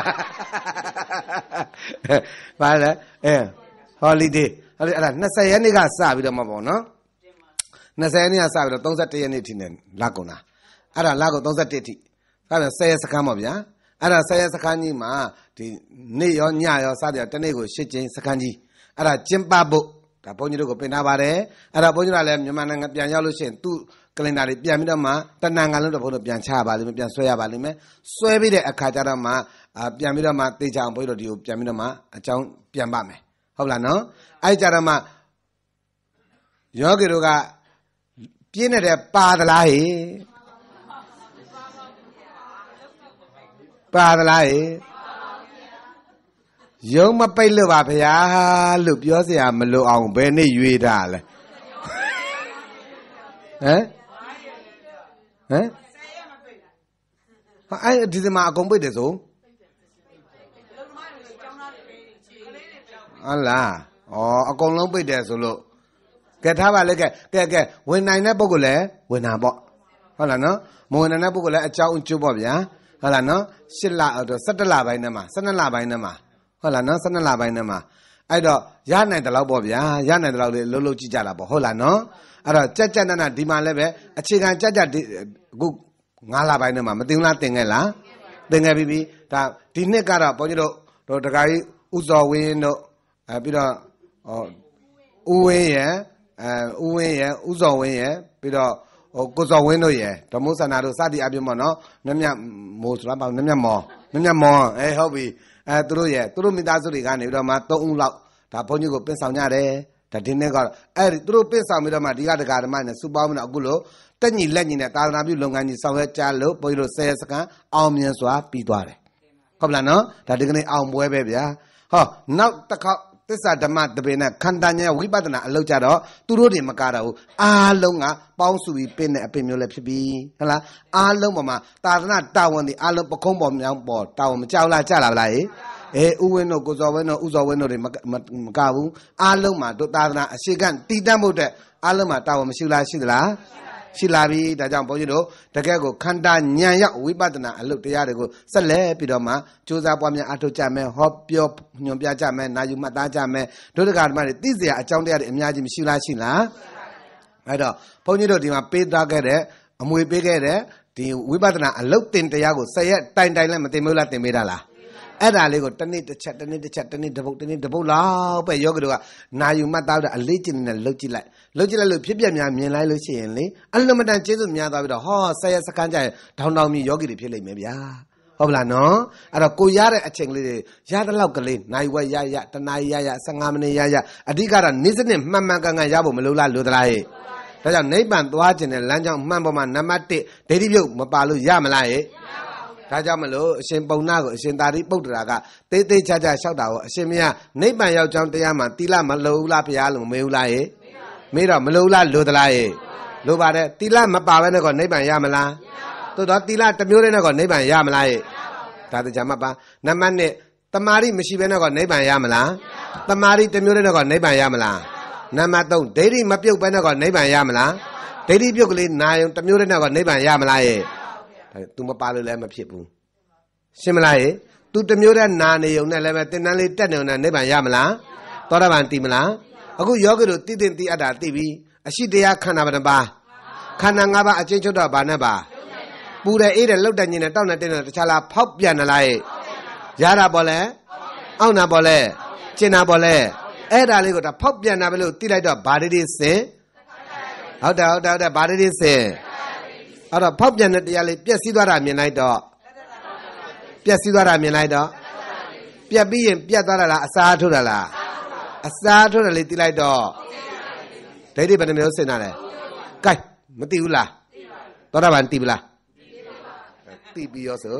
ဗါလဲအဲ holiday အဲ့ဒါ20ရက်နေ့ကစပြီးတော့မှာပေါ့နော်20ရက်နေ့ကစပြီးတော့31ရက်နေ့ထိနေလာကုန်တာအဲ့ဒါလာကုန်31ထိဒါပြန်10ရက်စခန်းပါဗျာအဲ့ဒါ10ရက်စခန်းကြီးမှာဒီနေ့ရောညရောစသည်တနေ့ကို8ချိန်စခန်းကြီးအဲ့ဒါကျင်းပဖို့ဒါဘုန်းကြီးတို့ကိုပင်ထားပါတယ်အဲ့ဒါဘုန်းကြီးတို့ကလည်းမြန်မာနိုင်ငံပြန်ရောက်လို့ရှိရင်သူ့ကလင်ဒါတွေပြန်ပြီးတော့မှတဏ္ဍာငါလုံးတော့ဘုန်းတို့ပြန်ချပါလိမ့်မယ်ပြန်ဆွဲရပါလိမ့်မယ်ဆွဲပြီးတဲ့အခါကျတော့မှပြန်ပြီးတော့မှတေချာအောင်ဘုန်းကြီးတို့ဒီကိုပြန်ပြီးတော့မှအကြောင်းပြန်ပါမယ်ဟုတ်လားနော်အဲ့ကြတော့မှယောဂီတို့ကပြင်းနေတဲ့ပါသလားဟေပါသလားဟေယုံမပိတ်လို့ပါဗျာလို့ပြောစရာမလိုအောင်ဘယ်နေ့ရွေးတာလဲဟမ်ဟမ်အဲ့ဒီဒီမှာအကုန်ပိတ်တယ်ဆိုဟလားဩအကုန်လုံးပိတ်တယ်ဆိုလို့ကဲထားပါလေကဲကဲကဲဝင်နိုင်တဲ့ပုဂ္ဂိုလ်လည်းဝင်တာပေါ့ဟုတ်လားနော်မဝင်နိုင်တဲ့ပုဂ္ဂိုလ်လည်းအကြောင်းအကျိုးပေါ့ဗျာဟုတ်လားနော်၈လတော့၁၇လပိုင်းထဲမှာ၁၂လပိုင်းထဲမှာဟုတ်လားနော်12လပိုင်းထဲမှာအဲ့တော့ရနိုင်တယ်လို့ပေါ့ဗျာရနိုင်တယ်လို့လေလှုပ်လှုပ်ကြည့်ကြတာပေါ့ဟုတ်လားနော်အဲ့တော့ကြက်ကြက်နနဒီမှာလည်းပဲအခြေခံကြက်ကြက်အခု9လပိုင်းထဲမှာမတင်လားတင်ခဲ့လားတင်ခဲ့ပြီပြီဒါဒီနှစ်ကတော့ဘုန်းကြီးတို့တို့တခါကြီးဥဇော်ဝင်းတို့အဲပြီးတော့ဟိုဦးဝင်းရယ်အဲဦးဝင်းရယ်ဥဇော်ဝင်းရယ်ပြီးတော့ဟိုကိုဇော်ဝင်းတို့ရယ်ဓမ္မဆန္ဒတို့စသည်အပြင်ပေါ့နော်မြမြမိုးဆိုတာပေါ့မြမြမောမြမြမောအဲဟုတ်ပြီအဲသူတို့ရဲ့သူတို့မိသားစုတွေကနေပြီးတော့မှ၃ဦးလောက်ဒါဘုန်းကြီးကိုပင့်ဆောင်ကြတယ်ဒါဒီနေ့ကတော့အဲဒီသူတို့ပင့်ဆောင်ပြီးတော့မှဒီကဒကာဓမ္မနဲ့စူပေါင်းပြီးတော့အခုလို့တက်ညီလက်ညီနဲ့သာသနာပြုလုပ်ငန်းကြီးဆောင်ရွက်ကြလို့ဘုန်းကြီးတို့ဆယ်စကန်အောင်မြင်စွာပြီးသွားတယ်ဟုတ်လားနော်ဒါဒီကနေ့အောင်ပွဲပဲဗျာဟောနောက်တစ်ခေါက်သစ္စာဓမ္မတပင်နဲ့ခန္ဓာဉာဏ်ဝိပဿနာအလုပ်ကြတော့သူတို့တွေမကားတော့ဘူးအားလုံးကပေါင်းစုပြီးပင့်တဲ့အပင်မျိုးလည်းဖြစ်ပြီဟလားအားလုံးပေါ်မှာသာသနာတာဝန်တွေအားလုံးပကုံးပေါ်မြောင်းပေါ်တာဝန်မကြောက်လားကြလားဗလားဟေးအဲဥဝင်းတို့ကိုဇော်ဝင်းတို့ဥဇော်ဝင်းတို့တွေမကားဘူးအားလုံးမှာတို့သာသနာအရှိကတည်တတ်မှုတဲ့အားလုံးမှာတာဝန်မရှိလားရှိသလားရှိပါရှိလာပြီဒါကြောင့်ဘုန်းကြီးတို့တကယ့်ကိုခန္ဓာဉာဏ်ရောက်ဝိပဿနာအလုပ်တရားတွေကိုဆက်လက်ပြီးတော့မှကြိုးစားပွားများအထောက်ကြမယ်ဟောပြောညွှန်ပြကြမယ်နာယူမှတ်သားကြမယ်ဒုဒကာဓမ္မတွေသိစရာအကြောင်းတရားတွေအများကြီးမရှိလားရှိလားအဲ့တော့ဘုန်းကြီးတို့ဒီမှာပေးသားခဲ့တဲ့အမွေပေးခဲ့တဲ့ဒီဝိပဿနာအလုပ်တင်တရားကိုဆက်ရက်တိုင်တိုင်လည်းမတင်မလို့လားတင်ပေးတာလားအဲ့ဒါလေးကိုတနေ့တစ်ချက်တနေ့တစ်ချက်တနေ့တစ်ပုတ်တနေ့တစ်ပုတ်လောက်ပဲယောဂီတို့ကနာယူမှတ်သားတဲ့အလေးကျင့်နဲ့လှုပ်ကြည့်လိုက်လှုပ်ကြည့်လိုက်လို့ဖြစ်ပျက်များမြင်လိုက်လို့ရှိရင်လေအလွန်မတန်ကျေးဇူးများသွားပြီးတော့ဟောဆက်ရစကန်းကြရင်ဒေါင်တောင်မြေယောဂီတွေဖြစ်လိမ့်မယ်ဗျာဟုတ်လားနော်အဲ့တော့ကိုရတဲ့အချိန်ကလေးတွေရတဲ့လောက်ကလေးနိုင်ဝက်ရရတနာရရ15မိနစ်ရရအဓိကတော့နေ့စနစ်မှန်မှန်ကန်ကန်ရဖို့မလိုလားလိုသလားဟဲ့ဒါကြောင့်နိဗ္ဗာန်သွားခြင်းတဲ့လမ်းကြောင်းမှန်ပေါ်မှာနံပါတ်1ဒိဋ္ဌိပြုတ်မပါလို့ရမလားဟဲ့ဒါကြောင့်မလို့အရှင်ပုံနာကိုအရှင်သာရိပုတ္တရာကတေးသေးချာချာလျှောက်တာကိုအရှင်မရနိဗ္ဗာန်ရောက်ကြောင်းတရားမှာတိလမလုံဘူးလားဘုရားလို့မေးဘူးလားဟဲ့မေးတော့မလိုလားလိုသလားရေလိုပါတယ်တိလမပါဘဲနဲ့ကောနိဗ္ဗာန်ရမလားသို့တော့တိလတစ်မျိုးတည်းနဲ့ကောနိဗ္ဗာန်ရမလားရေဒါတကြမှာပါနံပါတ်1တမာရီမရှိဘဲနဲ့ကောနိဗ္ဗာန်ရမလားတမာရီတစ်မျိုးတည်းနဲ့ကောနိဗ္ဗာန်ရမလားနံပါတ်3ဒိဋ္ဌိမပြုတ်ဘဲနဲ့ကောနိဗ္ဗာန်ရမလားဒိဋ္ဌိပြုတ်ကလေးနာယုံတစ်မျိုးတည်းနဲ့ကောနိဗ္ဗာန်ရမလားရေဒါ तू မပါလို့လည်းမဖြစ်ဘူးရှင်းမလားရေ तू တစ်မျိုးတည်းနာနေုံနဲ့လည်းပဲတင်တန်းလေးတက်နေုံနဲ့နိဗ္ဗာန်ရမလားသောတာပန်တည်မလားအခုယောဂီတို့တည်တည်တည်အပ်တာသိပြီအရှိတရားခန္ဓာဘယ်နှပါခန္ဓာ၅ပါးအချင်းချုပ်တော့ဘာနဲ့ပါပူတယ်အေးတယ်လှုပ်တယ်ညင်တယ်တောက်တယ်တင်းတယ်တခြားလားဖောက်ပြန်လားရတာပေါ့လဲအောင့်တာပေါ့လဲကျင်တာပေါ့လဲအဲ့ဒါလေးကိုဒါဖောက်ပြန်တာပဲလို့သိလိုက်တော့ဘာတွေတွေစင်ဟုတ်တယ်ဟုတ်တယ်ဟုတ်တယ်ဘာတွေတွေစင်အဲ့တော့ဖောက်ပြန်တဲ့တရားလေးပြက်စီးသွားတာမြင်လိုက်တော့ပြက်စီးသွားတာမြင်လိုက်တော့ပြက်ပြီးရင်ပြက်သွားတာလားအစားထုတ်တာလားအစားထိုးတယ်လေတိလိုက်တော့ဒိဋ္ဌိဘယ်နှမျိုးစင်တာလဲကဲမသိဘူးလားသောတာပန်သိပြီလားသိပြီးရောဆို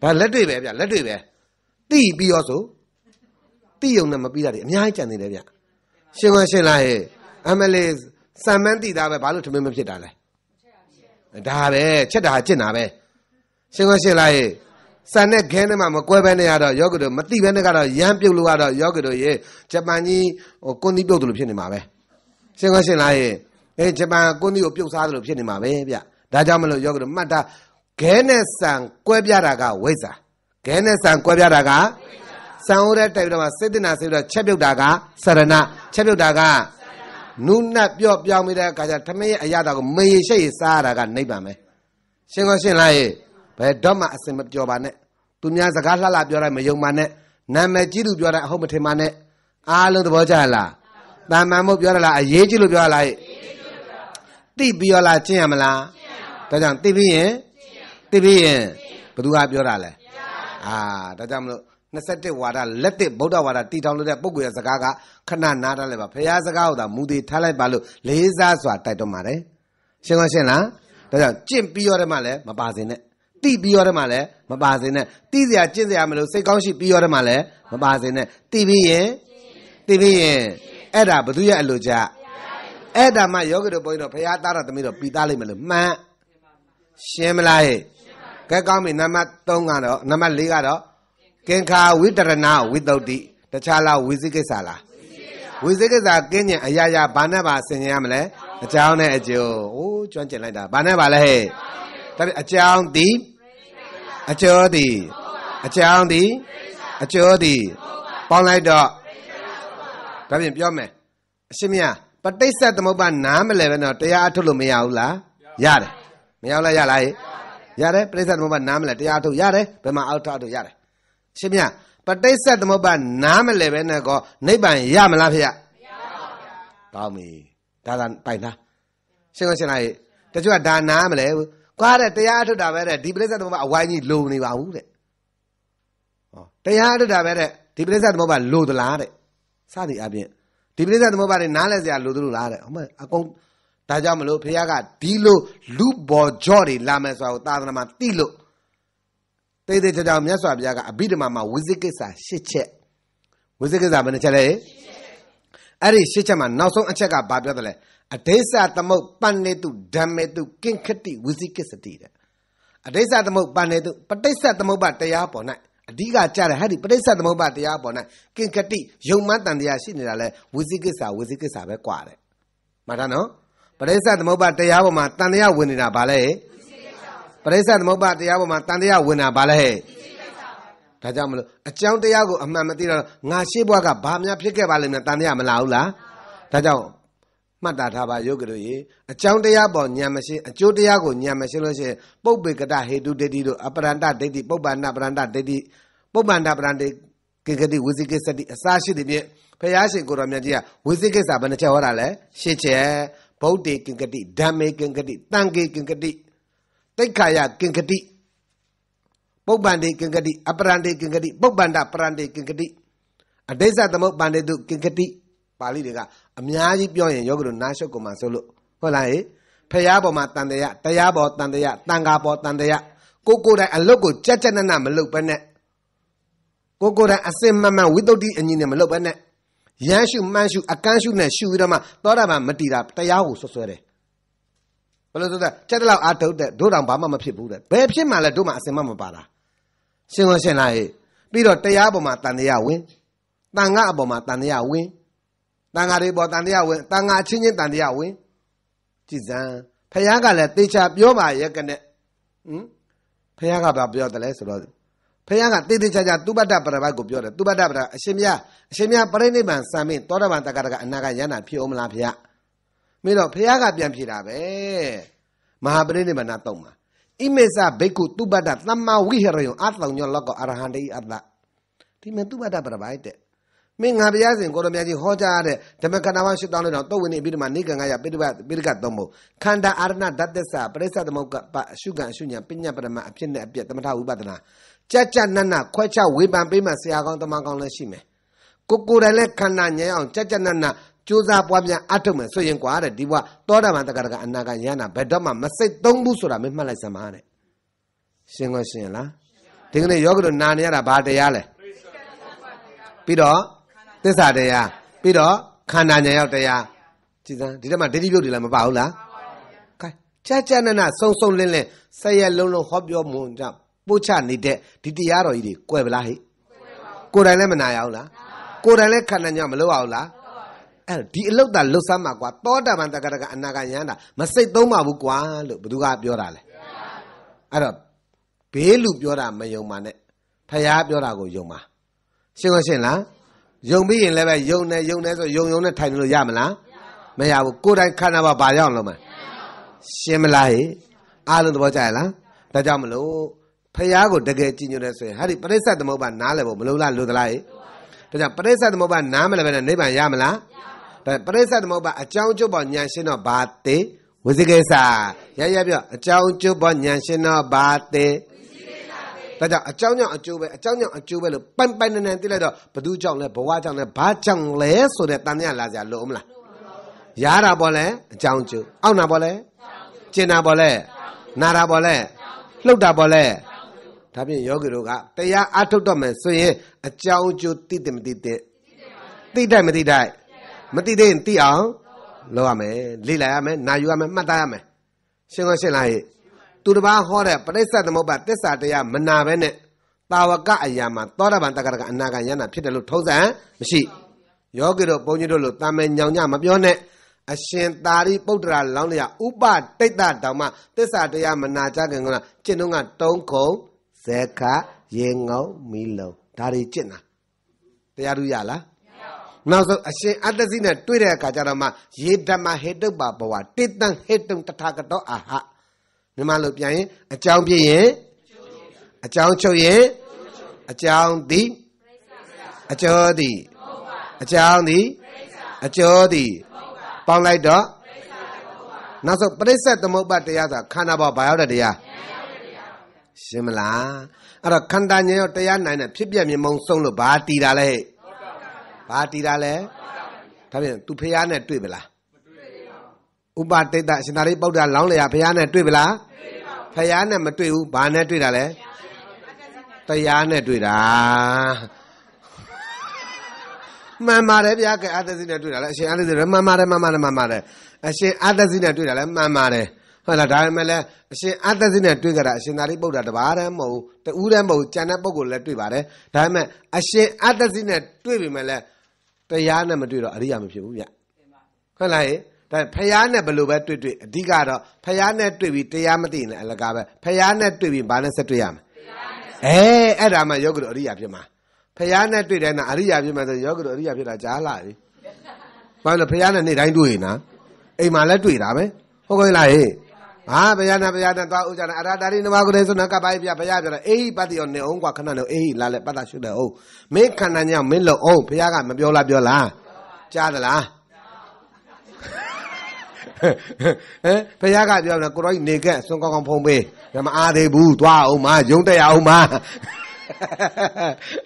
ဘာလက်တွေပဲဗျလက်တွေပဲသိပြီးရောဆိုသိုံနဲ့မပြီးတာတွေအများကြီးကြံနေတယ်ဗျရှင်းမရှင်းလားဟဲ့အမလေးစံမန်းသိတာပဲဘာလို့ထမင်းမဖြစ်တာလဲဒါပဲချက်တာဟာကျင့်တာပဲရှင်းမရှင်းလားဟဲ့စံနဲ့ခဲနဲ့မှမကွဲဘဲနဲ့ရတော့ယောဂီတို့မသိဘဲနဲ့ကတော့ရမ်းပြုတ်လို့ကတော့ယောဂီတို့ရေဂျပန်ကြီးဟိုကွန်ဒီပြုတ်တယ်လို့ဖြစ်နေမှာပဲရှင်းကောရှင်းလားရေအဲဂျပန်ကွန်ဒီကိုပြုတ်စားတယ်လို့ဖြစ်နေမှာပဲဗျဒါကြောင့်မလို့ယောဂီတို့မှတ်တာခဲနဲ့စံကွဲပြားတာကဝိဇ္ဇာခဲနဲ့စံကွဲပြားတာကစံဟိုးတဲ့တိုက်ပြီးတော့မှစေတနာစေပြီးတော့ချက်ပြုတ်တာကစရဏချက်ပြုတ်တာကနုနတ်ပြော့ပြောင်းမိတဲ့အခါကျထမင်းရဲ့အရာတော်ကိုမရေရှိတ်စားရတာကနိဗ္ဗာန်ပဲရှင်းကောရှင်းလားရေဘယ်တော့မှအစင်မပြောပါနဲ့သူများစကားလှလှပြောတိုင်းမယုံပါနဲ့နာမည်ကြီးသူပြောတိုင်းအဟုတ်မထင်ပါနဲ့အားလုံးသဘောကျလားတာမန်မို့ပြောရလားအရေးကြီးလို့ပြောရလားသိပြီးရလားကျင့်ရမလားဒါကြောင့်သိပြီးရင်သိပြီးရင်ဘယ်သူကပြောတာလဲအာဒါကြောင့်မလို့27ဝါဒလက်တစ်ဗုဒ္ဓဝါဒတည်ထောင်လို့တဲ့ပုဂ္ဂိုလ်ရဲ့စကားကခဏနားတတ်လိုက်ပါဖရာစကားဟုတ်တာမူတည်ထားလိုက်ပါလို့လေးစားစွာတိုက်တော့ပါတယ်ရှင်းကောင်းရှင်းလားဒါကြောင့်ကျင့်ပြီးရတယ်မှလည်းမပါစင်နဲ့တိပြီးရောထဲမှာလည်းမပါစေနဲ့တိစရာကျင့်စရာမလိုစိတ်ကောင်းရှိပြီးရောထဲမှာလည်းမပါစေနဲ့တိပြီးရင်တိပြီးရင်အဲ့ဒါဘသူရဲ့အလိုကြအဲ့ဒါမှယောဂီတို့ဘုန်းကြီးတို့ဘုရားသားတော်သမီးတို့ပြီးသားလိမ့်မယ်လို့မှန်ရှင်းမလားဟဲ့ကဲကောင်းပြီနံပါတ်3ကတော့နံပါတ်4ကတော့ကင်္ခာဝိတရဏဝိတ္တုတ္တိတခြားလားဝိသိကိစ္စလားဝိသိကိစ္စကင်းကျင်အရာရာဘာနဲ့ပါဆင်ញရမလဲအကြောင်းနဲ့အကျိုးအိုးကျွမ်းကျင်လိုက်တာဘာနဲ့ပါလဲဟဲ့ตอจางดีอเจอดีอเจางดีอเจอดี ปองไลดอตอนนี้พี่ออมไหมชิมยาปัตติสัตัวมบันน้ำไม่เลยนะเตียทุลุไม่เอาละยาเลยไม่เอาละยาไรยาเลยปฏิเสธตัวมบันน้ำเลยเตียทุยาเลยไปมาเอาทอดูยาเลยชิมยาปัตติสัตัวมบันน้ำไม่เลยนะก็ในบ้านยาม่รับพี่ยาตามีด่านไปนะเช่นกันเช่นไรแต่ช่วยดานน้ำไม่เลวကွာတဲ့တရားအထုတ်တာပဲတဲ့ဒီပရိစ္ဆေသမုပ္ပါအဝိုင်းကြီးလုံနေပါဘူးတဲ့ဟောတရားအထုတ်တာပဲတဲ့ဒီပရိစ္ဆေသမုပ္ပါလိုသလားတဲ့စသည်အပြင်ဒီပရိစ္ဆေသမုပ္ပါတွေနားလဲစရာလိုသလိုလားတဲ့ဟောမအကုန်ဒါကြောင့်မလို့ဖခင်ကဒီလိုလူဘော်ကြော့တွေလာမယ်ဆိုတာကိုသာသနာမှာသိလို့တိတ်တိတ်ကြောင်မြတ်စွာဘုရားကအဘိဓမ္မာမှာဝိသိကိစ္စ၈ချက်ဝိသိကိစ္စဘယ်နှချက်လဲ၈ချက်အဲ့ဒီ၈ချက်မှာနောက်ဆုံးအချက်ကဘာပြောတယ်လဲအဒိသသမုတ်ပန္နေတုဓမ္မေတုကင်ခတိဝစီကစ္စတိတဲ့အဒိသသမုတ်ပန္နေတုပဋိစ္စသမုပ္ပါတရားပေါ်၌အဓိကကြတဲ့ဟဲ့ဒီပဋိစ္စသမုပ္ပါတရားပေါ်၌ကင်ခတိယုံမှန်တန်တရားရှိနေတာလဲဝစီကိစ္စဝစီကိစ္စပဲကွာတဲ့မှန်တာနော်ပဋိစ္စသမုပ္ပါတရားပေါ်မှာတန်တရားဝင်နေတာဗာလဲပဋိစ္စသမုပ္ပါတရားပေါ်မှာတန်တရားဝင်တာဗာလဲဒါကြောင့်မလို့အကြောင်းတရားကိုအမှန်မသိတော့ငါရှိဘွားကဘာများဖြစ်ခဲ့ပါလိမ့်မယ်တန်တရားမလာဘူးလားဒါကြောင့်မှတ်တာထားပါယုတ်ကတို့ရေအကြောင်းတရားပေါ်ညံမရှိအကျိုးတရားကိုညံမရှိလို့ရှိရင်ပုပ်ပေကတဟေတုဒိဋ္ဌိတို့အပရန္တဒိဋ္ဌိပုပ္ပန္နပရန္တဒိဋ္ဌိပုပ္ပန္နပရန္တကေကတိဝိသိကိသတိအစာရှိသည်ဖြင့်ဖရာရှင်ကိုတော်မြတ်ကြီးကဝိသိကိစ္စဘယ်နှချက်ဟောတာလဲရှစ်ချက်ဗုဒ္ဓေကင်ကတိဓမ္မေကင်ကတိတံကေကင်ကတိတိခါယကင်ကတိပုပ္ပန္တိကင်ကတိအပရန္တိကင်ကတိပုပ္ပန္တပရန္တိကင်ကတိအတိစ္ဆသမုပ္ပန္တေတုကင်ကတိပါဠိတွေကအများကြီးပြောရင်ယောဂရုနာရှုပ်ကုန်မှာဆိုလို့ဟုတ်လားဟေ့ဖရာပေါ်မှာတန်တရားတရားပေါ်တန်တရားတန်ခါပေါ်တန်တရားကိုကိုတိုင်အလုတ်ကိုကြက်ကြက်နနမလုတ်ပဲနဲ့ကိုကိုတိုင်အစင်မမှန်ဝိတ္တုတိအညီနဲ့မလုတ်ပဲနဲ့ရမ်းရှုမှန်းရှုအကန့်ရှုနဲ့ရှုပြီးတော့မှသောတာပန်မတီတာတရားကိုဆွဆွဲတယ်ဘယ်လိုဆိုလဲကြက်တလောက်အာထုတ်တဲ့တို့တောင်ဘာမှမဖြစ်ဘူးတဲ့ဘယ်ဖြစ်မှလဲတို့မှအစင်မမပါတာရှင်းလို့ရှင်းလားဟေ့ပြီးတော့တရားပေါ်မှာတန်တရားဝင်တန်ခါအပေါ်မှာတန်တရားဝင်တန်ဃာတွေပေါ်တန်တရားဝင်တန်ဃာချင်းချင်းတန်တရားဝင်ကြည်စံဖယားကလည်းတေချာပြောပါရဲ့ကနဲ့ဟင်ဖယားကဘာပြောတယ်လဲဆိုတော့ဖယားကတေတေချာချာသူပတ္တပရပတ်ကိုပြောတယ်သူပတ္တပရအရှင်မြတ်အရှင်မြတ်ပြိဋိဘံစံမင်းသောတပန်တက္ကရကအနာကယန္တာဖြစ်အောင်မလားဖယားမင်းတော့ဖယားကပြန်ဖြေတာပဲမဟာပြိဋိဘဏတော့မှာဣမေစဘိက္ခုသူပတ္တသမ္မာဝိဟရယောအတောင်ညောလောကအရဟံတေအတ္တဒီမဲ့သူပတ္တပရပိုက်တဲ့မင်းငါဘုရားရှင်ကိုရမကြီးဟောကြားတဲ့ဓမ္မကနာဝ8000လောက်တော့တုတ်ဝင်နေပြီးဒီမှာနိကံကရပိဋကပိဋကသုံးဖို့ခန္ဓာအာရဏဓာတ်သစ္စာပရိစ္ဆသမုပ္ပအရှုခံအရှုညာပညာပရမအဖြစ်နဲ့အပြည့်သမထဝိပဒနာကြကြနနခွဲခြားဝေဖန်ပေးမှဆရာကောင်းတမန်ကောင်းလည်းရှိမယ်ကိုကိုယ်တိုင်လည်းခန္ဓာဉာဏ်အောင်ကြကြနနကြိုးစားပွားများအထုတ်မယ်ဆိုရင်ကွာတဲ့ဒီဘဝသောတာပန်တက္ကရာအနာဂံယန္နာဘယ်တော့မှမစိတ်သုံးဘူးဆိုတာမမှတ်လိုက်စမ်းပါတဲ့ရှင်းကောရှင်းလားဒီကနေ့ယောဂတို့နာနေရတာဘာတရားလဲပြီးတော့သစ္စာတရားပြီးတော့ခန္ဓာဉာဏ်ရောက်တရားကြည်စမ်းဒီထဲမှာဒိဋ္ဌိပြုတ်တွေလည်းမပါဘူးလားကဲကြကြနနဆုံဆုံလင်းလင်းဆက်ရလုံးလုံးဟောပြောမှုကြောင့်ပို့ချနေတဲ့ဒီတရားတော်ကြီးတွေကွယ်ပလားဟိကိုယ်တိုင်လည်းမနာရအောင်လားကိုယ်တိုင်လည်းခန္ဓာညမလို့အောင်လားအဲ့ဒီအလုတ်တာလုတ်ဆမ်းမှာကွာတောတာပန်တကရကအနာကရန်တာမစိတ်သုံးပါဘူးကွာလို့ဘသူကပြောတာလဲအဲ့တော့ဘေးလူပြောတာမယုံပါနဲ့ဖះပြောတာကိုယုံပါရှင်းလို့ရှင်းလားယုံပြီးရင်လည်းပဲယုံနေယုံနေဆိုယုံယုံနဲ့ထိုင်လို့ရမလားမရဘူးကိုယ်တိုင်ခန္ဓာပါဘာရောက်လို့မလဲရှင်းမလားဟေ့အားလုံးသဘောကျရလားဒါကြောင့်မလို့ဖះကိုတကယ်ကြည်ညိုတယ်ဆိုရင်ဟာဒီပရိစ္ဆတ်သမုပ္ပါနားလည်ဖို့မလိုလားလိုသလားဟေ့ဒါကြောင့်ပရိစ္ဆတ်သမုပ္ပါနားမလည်ဘဲနဲ့နိဗ္ဗာန်ရမလားဒါပရိစ္ဆတ်သမုပ္ပါအကြောင်းကျုပ်ပေါ်ညာရှင်းတော့ဘာတေဝိဇိကိစ္စရရပြောအကြောင်းကျုပ်ပေါ်ညာရှင်းတော့ဘာတေ။ဒါကြောင့်အကြောင်းကြောင့်အကျိုးပဲအကြောင်းကြောင့်အကျိုးပဲလို့ပိုင်ပိုင်နန်နန်သိလိုက်တော့ဘသူကြောင့်လဲဘဝကြောင့်လဲဘာကြောင့်လဲဆိုတဲ့တန်မြတ်လာစရာလိုမလား။ရတာပေါ့လေအကြောင်းကျိုး။အောက်နာပေါ့လေ။ကျင်နာပေါ့လေ။နာတာပေါ့လေ။လှုပ်တာပေါ့လေ။ဒါဖြင့်ယောဂီတို့ကတရားအထုတ်တော့မယ်ဆိုရင်အကြောင်းကျိုးသိတယ်မသိတယ်။သိတယ်မသိတယ်။မသိသေးရင်သိအောင်လုပ်ရမယ်လေ့လာရမယ်နာယူရမယ်မှတ်သားရမယ်ရှင်းကောရှင်းလားဟဲ့သူတစ်ပါးဟောတဲ့ပရိစ္ဆေသမုပ္ပါသစ္စာတရားမနာပဲနဲ့တာဝကအရာမှာသောတာပန်တက္ကရာကအနာကယန္တာဖြစ်တယ်လို့ထုံးစံမရှိယောဂီတို့ဘုန်းကြီးတို့လို့တာမန်ညောင်ညမပြောနဲ့အရှင်သာရိပုတ္တရာလောင်းလျာဥပတိတ်တတောင်မှသစ္စာတရားမနာကြခင်ကကျင့်တော့ကတုံးခုံဇေခရေငုံမီလုံဒါတွေကျင့်တာတရားသူရလားနောက်ဆုံးအရှင်အတ္တစီနဲ့တွေ့တဲ့အခါကျတော့မှယေဓမ္မဟေတုပ္ပဘဝတေတံဟေတုံတထာကတောအာဟမြန်မာလိုပြန်ရင်အကြောင်းဖြစ်ရင်အကြောင်းချုပ်ရင်အကြောင်းသည်အကျော်သည်အကြောင်းသည်အကျော်သည်ပေါင်းလိုက်တော့နောက်ဆုံးပြိဿသမုပ္ပါတရားဆိုတာခန္ဓာဘောဘာရောက်တဲ့တရားရှင်းမလားအဲ့တော့ခန္ဓာဉာဏ်ရောတရားနိုင်တဲ့ဖြစ်ပြမြင်မုံဆုံးလို့ဘာတီးတာလဲဘာတီးတာလဲဒါပြန် तू ဖះနဲ့တွေ့ပလားဥပတိတ္တရှင်သာရိပုတ္တရာလောင်းလျာဘုရားနဲ့တွေ့ပလားတွေ့ပါဘူးဘုရားနဲ့မတွေ့ဘူးဘာနဲ့တွေ့တာလဲတရားနဲ့တွေ့တာမှန်ပါတယ်ဗျာကဲအာသစီနဲ့တွေ့တာလဲအရှင်အာသစီမှန်ပါတယ်မှန်ပါတယ်မှန်ပါတယ်အရှင်အာသစီနဲ့တွေ့တာလဲမှန်ပါတယ်ဟုတ်လားဒါပေမဲ့လည်းအရှင်အာသစီနဲ့တွေ့ကြတာအရှင်သာရိပုတ္တရာတပါးတည်းမဟုတ်ဘူးတူးတည်းမဟုတ်ကျန်တဲ့ပုဂ္ဂိုလ်လည်းတွေ့ပါတယ်ဒါပေမဲ့အရှင်အာသစီနဲ့တွေ့ပြီမဲ့လည်းတရားနဲ့မတွေ့တော့အရိယာမဖြစ်ဘူးဗျဟုတ်လားဟဲ့ဒါဖះနဲ့ဘယ်လိုပဲတွေ့တွေ့အဓိကတော့ဖះနဲ့တွေ့ပြီးတရားမသိရင်အလကားပဲဖះနဲ့တွေ့ပြီးဘာနဲ့ဆက်တွေ့ရမလဲအဲအဲ့ဒါမှယောဂရုအရိယာဖြစ်မှာဖះနဲ့တွေ့တိုင်းကအရိယာဖြစ်မှာဆိုယောဂရုအရိယာဖြစ်တာကြားလာပြီဘာလို့ဖះနဲ့နေ့တိုင်းတွေ့ရင်နော်အိမ်မှာလည်းတွေ့တာပဲဟုတ်ကဲ့လားဟေ့ဟာဘုရားနာဘုရားနာသွားဥကြနာအရာတာရီနမကုဒေသနာကပိုင်ပြဘုရားပြောတာအေးပတ်တိရောနေအောင်กว่าခဏနေအေးလာလဲပတ်တာရှုတယ်ဟုတ်မင်းခန္ဓာညောင်းမင်းလုံအောင်ဘုရားကမပြောလားပြောလားကြားသလားဟမ်ဘုရားကပြောတယ်ကိုရောကြီးနေကဲစွန်ကောင်းကောင်းဖုံးပေးဒါမအားသေးဘူးသွားအောင်မယုံတက်ရအောင်မ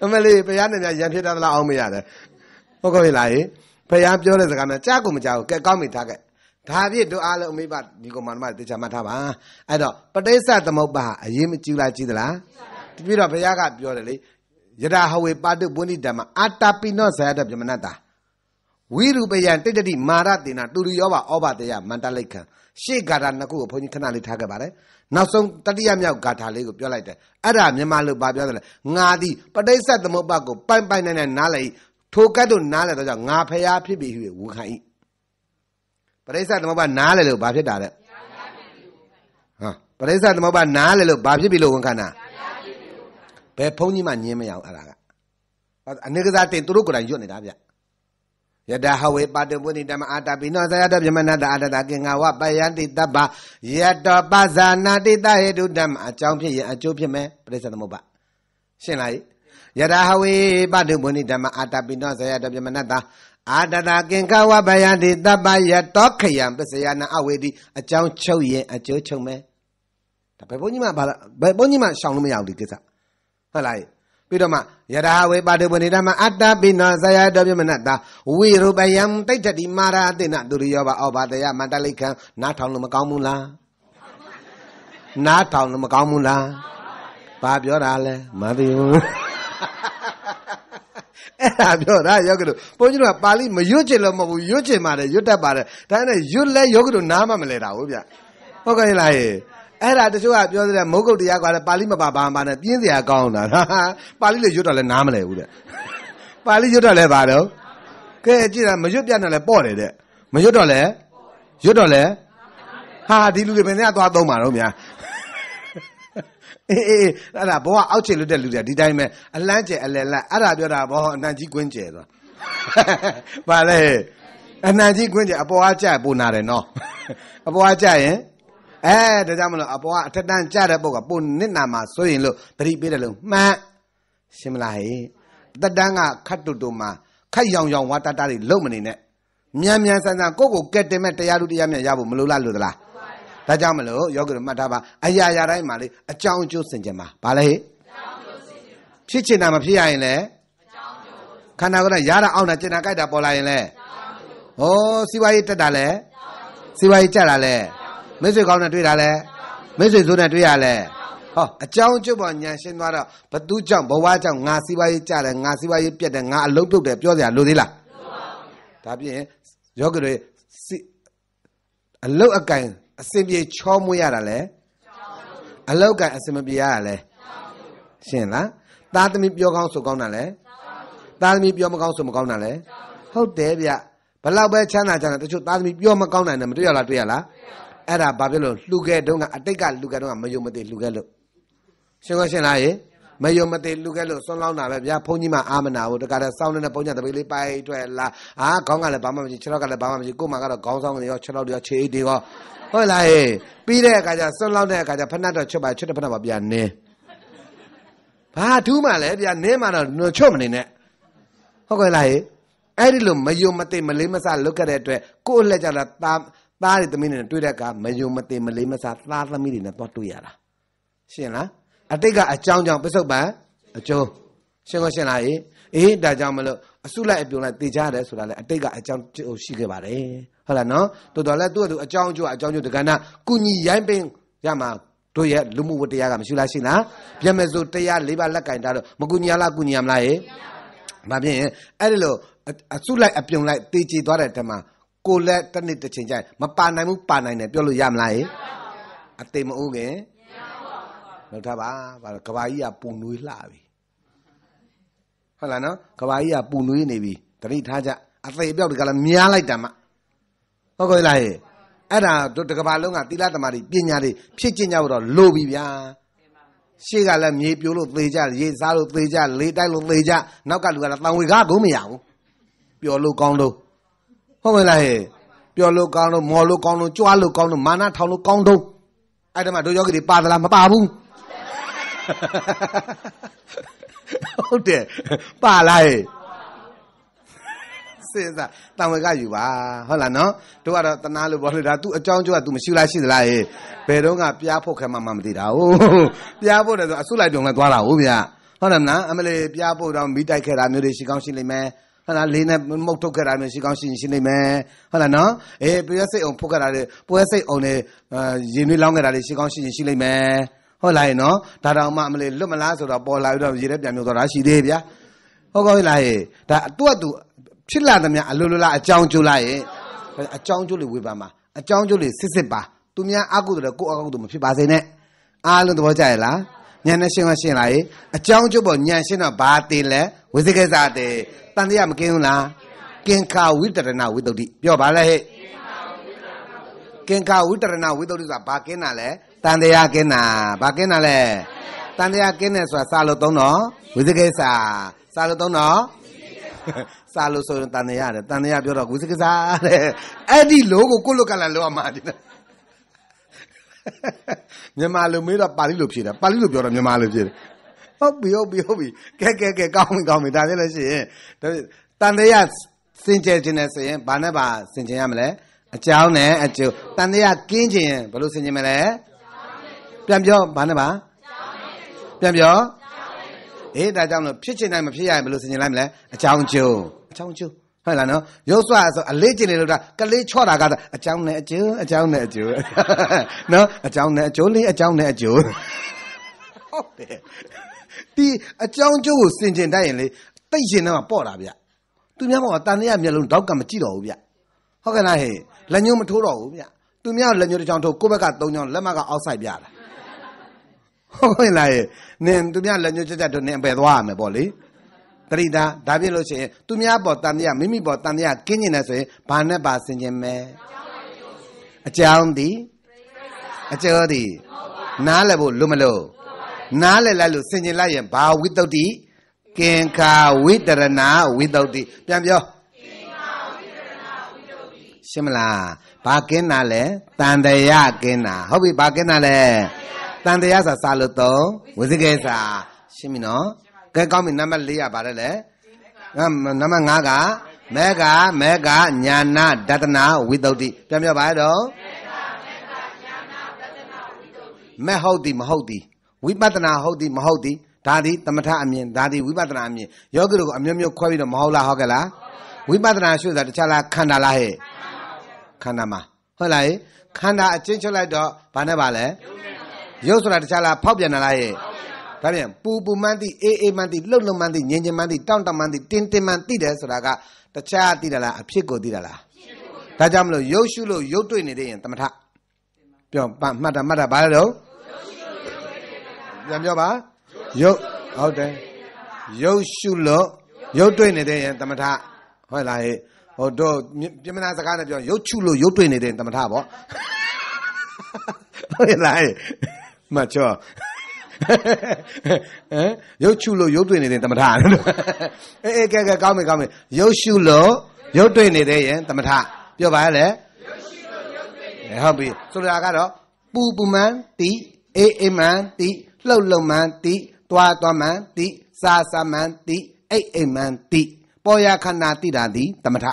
အမလေးဘုရားနဲ့များရံဖြစ်တတ်လားအောင်မရတယ်ဟုတ်ကဲ့လားဟေးဘုရားပြောတဲ့စကားများကြားကုန်မကြားဘူးကဲကောင်းပြီထားကဲဒါပြည့်တို့အားလုံးအမိဘဒီကောင်မမတေချာမှတ်ထားပါအဲ့တော့ပဋိစ္စသမုပ္ပါအရေးမကြီးလားကြီးသလားတပြည့်တော့ဘုရားကပြောတယ်လေယဒဟဝေပါတုပုဏ္ဏဓမ္မအာတာပိနောဇယတပြမနတ္တာဝိရူပယံတိတ္တိမာရတေနာတူရိယောဘဩဘတေယမန္တလိကံရှေ့ဂါထာနှစ်ခုကိုဘုန်းကြီးခဏလေးထားခဲ့ပါတယ်နောက်ဆုံးတတိယမြောက်ဂါထာလေးကိုပြောလိုက်တယ်အဲ့ဒါမြန်မာလိုပါပြောတယ်ငါသည်ပဋိစ္စသမုပ္ပါကိုပိုင်ပိုင်နိုင်နိုင်နားလည်ထိုကတ်တို့နားလည်တော့ကြောင့်ငါဖျားဖြစ်ပြီဟူ၍ဝူခံ၏ပရိစ္ဆသမုပ္ပါနားလည်လို့ဘာဖြစ်တာလဲဟာပရိစ္ဆသမုပ္ပါနားလည်လို့ဘာဖြစ်ပြီလို့ဝန်ခံတာဘယ်ဖုန်းကြီးမှညင်းမရအောင်အဲ့ဒါကအအနေကစားတင်သူတို့ကိုယ်တိုင်ညွတ်နေတာဗျယတဟဝေပါတပုတိတမအာတပိနောဇယတဗြဟ္မဏတအာတတကင်္ဂဝပယန္တိတပ္ပယတောပဇာနာတိတဟေတုဓမ္မအကြောင်းဖြစ်ရင်အကျိုးဖြစ်မယ်ပြိဿသမုပ္ပါရှင်းလားယတဟဝေပါတပုတိတမအာတပိနောဇယတဗြဟ္မဏတအာတတကင်္ဂဝပယန္တိတပ္ပယတောခယံပစ္စယနာအဝေတိအကြောင်းချုပ်ရင်အကျိုးချုပ်မယ်ဒါဘယ်ဘုန်းကြီးမှဘာဘယ်ဘုန်းကြီးမှရှောင်လို့မရဘူးဒီကိစ္စဟုတ်လားပြီးတော့မှယရာဝေပါတုပဏိဓမ္မအတ္တပိနောဇယတောပြမနတ္တဝိရူပယံတိဋ္ဌတိမာရာတိနဒုရိယောဘအောဘာတယမန္တလိကံနားထောင်လို့မကောင်းဘူးလားနားထောင်လို့မကောင်းဘူးလားဘာပြောတာလဲမသိဘူးအဲ့ဒါပြောတာယောဂတို့ဘုန်းကြီးတို့ကပါဠိမရွတ်ချင်လို့မဟုတ်ဘူးရွတ်ချင်ပါတယ်ရွတ်တတ်ပါတယ်ဒါနဲ့ရွတ်လဲယောဂတို့နားမမလဲတာဟုတ်ဗျဟုတ်ကဲ့လားဟဲ့အဲ့ဒါတချို့ကပြောတဲ့မုတ်ကုတ်တရားကွာတဲ့ပါဠိမပါဘာမှနဲ့ပြင်းစရာကောင်းတာပါဠိလေရွတ်တာလဲနားမလဲဘူးတဲ့ပါဠိရွတ်တာလဲဘာတော့ကဲကြည့်တာမရွတ်ပြနဲ့လဲပေါ့တယ်တဲ့မရွတ်တော့လဲရွတ်တော့လဲဟာဒီလူတွေဘယ်နဲ့သွားသုံးမှာတော့များအေးအေးအဲ့ဒါဘောကအောက်ချေလွတ်တဲ့လူတွေဒီတိုင်းပဲအလန့်ကျဲအလဲလန့်အဲ့ဒါပြောတာဘောအနံကြီးကွင်းကျဲသွားပါလေအနံကြီးကွင်းကျဲအပေါ်ကကြိုက်ပူနာတယ်နော်အပေါ်ကကြိုက်ရင်အဲဒါကြောင့်မလို့အပေါ်ကအထက်တန်းကြတဲ့ပုဂ္ဂိုလ်ကပုံနစ်နာမှာဆိုရင်လို့တတိပေးတယ်လို့မှန်ရှင်းမလားဟဲ့တက်တန်းကခတ်တူတူမှာခတ်ရောင်ရောင်ဝါတတတွေလုံမနေနဲ့မြန်မြန်ဆန်ဆန်ကိုကိုကက်တင်မဲ့တရားလူတရားမြတ်ရဖို့မလိုလားလို့သလားဒါကြောင့်မလို့ယောဂီတို့မှတ်ထားပါအရာရာတိုင်းမှာလေအကြောင်းအကျိုးစင်ကြမှာဗာလေဖြစ်ချင်တာမဖြစ်ရရင်လေခန္ဓာကိုယ်ကရတာအောင်တာကျင်တာကြိုက်တာပေါ်လာရင်လေဟောစီဝါရေးတက်တာလေစီဝါရေးကြက်တာလေမိတ်ဆွေကောင်းနဲ့တွေ့တာလဲမိတ်ဆွေဆိုးနဲ့တွေ့ရလဲဟောအကြောင်းကျုပ်ပေါ်ညံရှင်းသွားတော့ဘသူကြောင့်ဘဝကြောင့်ငါစီးပွားရေးကြတယ်ငါစီးပွားရေးပြက်တယ်ငါအလုပ်ပြုတ်တယ်ပြောစရာလိုသေးလားဒါပြင်ယောဂတွေအလုတ်အကင်အစင်ပြေချောမွေးရတာလဲအလုတ်ကင်အစင်မပြေရတာလဲရှင်းလားသားသမီးပြောကောင်းဆိုကောင်းတာလဲသားသမီးပြောမကောင်းဆိုမကောင်းတာလဲဟုတ်တယ်ဗျဘလောက်ပဲချမ်းသာချမ်းသာတချို့သားသမီးပြောမကောင်းနိုင်တယ်မတွေ့ရလားတွေ့ရလားအဲ့ဒါဘာဖြစ်လို့လှူခဲ့တုန်းကအတိတ်ကလှူခဲ့တုန်းကမယုံမသိလှူခဲ့လို့ရှင်းကောရှင်းလားယေမယုံမသိလှူခဲ့လို့ဆွန်းလောင်းတာပဲဗျာဘုန်းကြီးမှအာမနာဘူးတကယ်တော့စောင်းနေတဲ့ဘုန်းကြီးတပိတ်လေးပိုက်ထွက်လာအာခေါင်းကလည်းဘာမှမရှိခြေထောက်ကလည်းဘာမှမရှိကိုယ်မှကတော့ခေါင်းဆောင်တွေရောခြေထောက်တွေရောခြေအိတ်တွေရောဟုတ်လားယေပြီးတဲ့အခါကျဆွန်းလောင်းတဲ့အခါကျဖဏတ်တော့ချွတ်ပါချွတ်တဲ့ဖဏတ်ပါဗျာနင်းဘာထူးမှလဲဗျာနင်းမှတော့ချွတ်မနေနဲ့ဟုတ်ကဲ့လားယေအဲ့ဒီလိုမယုံမသိမလေးမဆလုတ်ခဲ့တဲ့အတွက်ကိုယ်အလှကြတာသားတွေသမီးတွေနဲ့တွေ့တဲ့အခါမယုံမသိမလေးမစားသားသမီးတွေနဲ့တော့တွေ့ရတာရှင်းလားအတိတ်ကအကြောင်းကြောင့်ပစ္စုပန်အကျိုးရှင်းကောရှင်းလားဟေးအေးဒါကြောင့်မလို့အစုလိုက်အပြုံလိုက်တည်ကြတယ်ဆိုတာလေအတိတ်ကအကြောင်းကျိုးရှိခဲ့ပါတယ်ဟုတ်လားနော်တော်တော်လဲသူ့သူအကြောင်းကျိုးအကြောင်းကျိုးတက္ကနာကုညီရိုင်းပင်ရမှာတို့ရဲ့လူမှုဝတရားကမရှိလားရှိလားပြမဲ့ဆိုတရား၄ပါးလက်ကင်တာတော့မကူညီရလားကူညီရမလားဟေးမဖြစ်ရင်အဲ့ဒီလိုအစုလိုက်အပြုံလိုက်တည်ကြည်သွားတဲ့ဓမ္မကိုလက်တနေ့တစ်ချိန်ကျရင်မပါနိုင်ဘူးပါနိုင်တယ်ပြောလို့ရမလားဟေ့အသေးမအိုးခင်လောက်ထားပါဘာလို့ကဘာကြီးကပူနွေးလှပြီဟုတ်လားနော်ကဘာကြီးကပူနွေးနေပြီတတိထားကြအသေးအပြောက်တကလည်းများလိုက်တာမှဟုတ်ကဲ့လားဟေ့အဲ့ဒါတို့တကဘာလုံးကတိလသမารီပညာတွေဖြစ်ကျင်ကြတော့လိုပြီဗျာရှေ့ကလည်းမြေပြိုလို့သေကြရေစားလို့သေကြလေတိုက်လို့သေကြနောက်ကလူကလည်းတန်ဝေကားကုန်မရဘူးပျော်လို့ကောင်းလို့ဟုတ်မလားဟဲ့ပြောလို့ကောင်းလို့မော်လို့ကောင်းလို့ကြွားလို့ကောင်းလို့မာနထောင်လို့ကောင်းတော့အဲ့ဒါမှတို့ယောဂီတွေပါသလားမပါဘူးဟုတ်တယ်ပါလားဟဲ့စဉ်းစားတံဝေကယူပါဟုတ်လားနော်တို့ကတော့တနာလို့ပြောလို့ဒါ तू အကြောင်းကျိုးက तू မရှိလားရှိသလားဟဲ့ဘယ်တော့ကပြားဖို့ခဲမှမမသိတာဟိုးပြားဖို့တယ်ဆိုအဆုလိုက်တုံလဲသွားတာဟိုးဗျာဟုတ်တယ်မလားအမလေးပြားဖို့တော့မိတိုက်ခဲ့တာမျိုးတွေရှိကောင်းရှိလိမ့်မယ်ဟုတ်လားလေးနဲ့မုတ်ထုတ်ခဲ့တာမျိုးရှိကောင်းရှိရင်ရှိနေမယ်ဟုတ်လားနော်အေးပွဲစိတ်အောင်ဖုတ်ခဲ့တာလေပွဲစိတ်အောင်လေရင်နှွေးလောင်းခဲ့တာလေရှိကောင်းရှိရင်ရှိလိမ့်မယ်ဟုတ်လားနော်ဒါတောင်မှမလေးလွတ်မလားဆိုတော့ပေါ်လာပြီးတော့ရေထဲပြန်မြုပ်သွားတာရှိသေးဗျာဟုတ်ကောင်းလားဟေးဒါသူ့အတူဖြစ်လာသမျှအလိုလိုလားအကြောင်းကျိုးလားဟေးအကြောင်းကျိုးလေဝေပါမှာအကြောင်းကျိုးလေစစ်စစ်ပါသူများအကုသိုလ်ကိုအကုသိုလ်မဖြစ်ပါစေနဲ့အားလုံးသဘောကျရဲ့လားဉာဏ်နဲ့ရှင်းမှရှင်းလာရေအကြောင်းကျုပ်ပေါ်ဉာဏ်ရှင်းတော့ဘာသေးလဲဝိသေကစားသေးတန်တရားမကင်းဘူးလားကင်္ခာဝိတရဏဝိတ္တုတိပြောပါလဲဟဲ့ကင်္ခာဝိတရဏဝိတ္တုတိဆိုတာဘာကင်းတာလဲတန်တရားကင်းတာဘာကင်းတာလဲတန်တရားကင်းတယ်ဆိုတာစာလို့သုံးတော့ဝိသေကစားစာလို့သုံးတော့စာလို့ဆိုရင်တန်တရားတယ်တန်တရားပြောတော့ဝိသေကစားတဲ့အဲ့ဒီလိုကိုကိုယ့်လူကလာလောမှာဒီနော်မြန်မာလိုမေးတော့ပါဠိလိုဖြေတာပါဠိလိုပြောတော့မြန်မာလိုဖြေတယ်ဟုတ်ပြီဟုတ်ပြီဟုတ်ပြီကဲကဲကဲကောင်းပြီကောင်းပြီဒါဆိုလို့ရှိရင်တန်တရားစင်ကြယ်ခြင်းနဲ့ဆိုရင်ဘာနဲ့ဘာစင်ကြယ်ရမလဲအကြောင်းနဲ့အကျိုးတန်တရားကင်းခြင်းဘယ်လိုစင်ကြယ်မလဲပြန်ပြောဘာနဲ့ဘာပြန်ပြောအေးဒါကြောင့်လို့ဖြစ်ချင်တိုင်းမဖြစ်ရရင်ဘယ်လိုစင်ကြယ်လိုက်မလဲအကြောင်းကျိုးအကြောင်းကျိုးဟုတ်လားနော်ရုပ်စွာဆိုအလေးကျင်နေလို့ဒါကလေးချော့တာကတော့အကြောင်းနဲ့အကျိုးအကြောင်းနဲ့အကျိုးနော်အကြောင်းနဲ့အကျိုးလေးအကြောင်းနဲ့အကျိုးဟုတ်တယ်ဒီအကြောင်းကျိုးကိုစင်ကျင်တိုက်ရင်လေတိတ်ရှင်တော့ပေါ့တာဗျသူများဘောကတန်တရားမျက်လုံးတောက်ကမကြည့်တော့ဘူးဗျဟုတ်ကဲ့လားဟဲ့လက်ညှိုးမထိုးတော့ဘူးဗျသူများလက်ညှိုးတစ်ချောင်းထိုးကိုယ့်ဘက်ကသုံးချောင်းလက်မကအောက်ဆိုင်ပြတာဟုတ်ကဲ့လားဟဲ့နင်သူများလက်ညှိုးကြက်ကြက်တို့နင်ပယ်သွားရမယ်ပေါ့လေတရိတာဒါဖြစ်လို့ရှိရင်သူများပေါ်တန်တရားမိမိပေါ်တန်တရားကင်းကျင်တယ်ဆိုရင်ဘာနဲ့ပါဆင်ခြင်းမဲအကြောင်းဒီအကျော်ဒီနားလည်ဖို့လွတ်မလို့နားလည်လိုက်လို့ဆင်ခြင်လိုက်ရင်ဘာဝိတုဒ္ဓိကင်္ခာဝိတရဏဝိတုဒ္ဓိပြန်ပြောကင်္ခာဝိတရဏဝိတုဒ္ဓိရှင်းမလားဘာကင်းတာလဲတန်တရာကင်းတာဟုတ်ပြီဘာကင်းတာလဲတန်တရာစာစာလို့သုံးဝိဇိကေစာရှင်းပြီနော်ကဲကောင်းပြီနံပါတ်၄ကပါတယ်လေနံပါတ်၅ကမေဃမေဃညာနာဒတနာဝိတ္တုတိပြန်ပြောပါရတော့မဟုတ်သည်မဟုတ်သည်ဝိပဿနာဟုတ်သည်မဟုတ်သည်ဒါသည်တမထအမြင်ဒါသည်ဝိပဿနာအမြင်ယောဂီတို့ကအမျိုးမျိုးခွဲပြီးတော့မဟုတ်လားဟုတ်ကဲ့လားဝိပဿနာရှုတာတခြားလားခန္ဓာလားဟဲ့ခန္ဓာမှာဟုတ်လားခန္ဓာအချင်းချုပ်လိုက်တော့ဘာနဲ့ပါလဲရုပ်ဆိုတာတခြားလားဖောက်ပြန်တာလားဟဲ့ဒါပြန်ပူပူမှန်းသိအေးအေးမှန်းသိလှုပ်လှုပ်မှန်းသိငြင်းငြင်းမှန်းသိတောင့်တမှန်းသိတင်းတင်းမှန်းသိတယ်ဆိုတာကတခြားသိတာလားအဖြစ်ကိုသိတာလားဒါကြောင့်မလို့ရုပ်ရှုလို့ရုပ်တွေ့နေတဲ့ရင်သမထပြောမှတ်တာမှတ်တာဘာလဲတော့ပြန်ပြောပါရုပ်ဟုတ်တယ်ရုပ်ရှုလို့ရုပ်တွေ့နေတဲ့ရင်သမထဟုတ်လားဟဲ့ဟိုတော့ပြမနာစကားနဲ့ပြောရုပ်ချုလို့ရုပ်တွေ့နေတဲ့သမထပေါ့ဟုတ်လားမချောဟမ်ရုပ်ရှုလို့ရုပ်တွေ့နေတဲ့တမထအေးအေးကဲကဲကောင်းပြီကောင်းပြီရုပ်ရှုလို့ရုပ်တွေ့နေတဲ့ရင်တမထပြောပါရလေရုပ်ရှုလို့ရုပ်တွေ့နေဟုတ်ပြီဆိုတာကတော့ပူပူမှန်တိအေးအေးမှန်တိလှုပ်လှုပ်မှန်တိတွားတွားမှန်တိစာစာမှန်တိအိတ်အိမ်မှန်တိပေါ်ရခဏတိတာသည်တမထ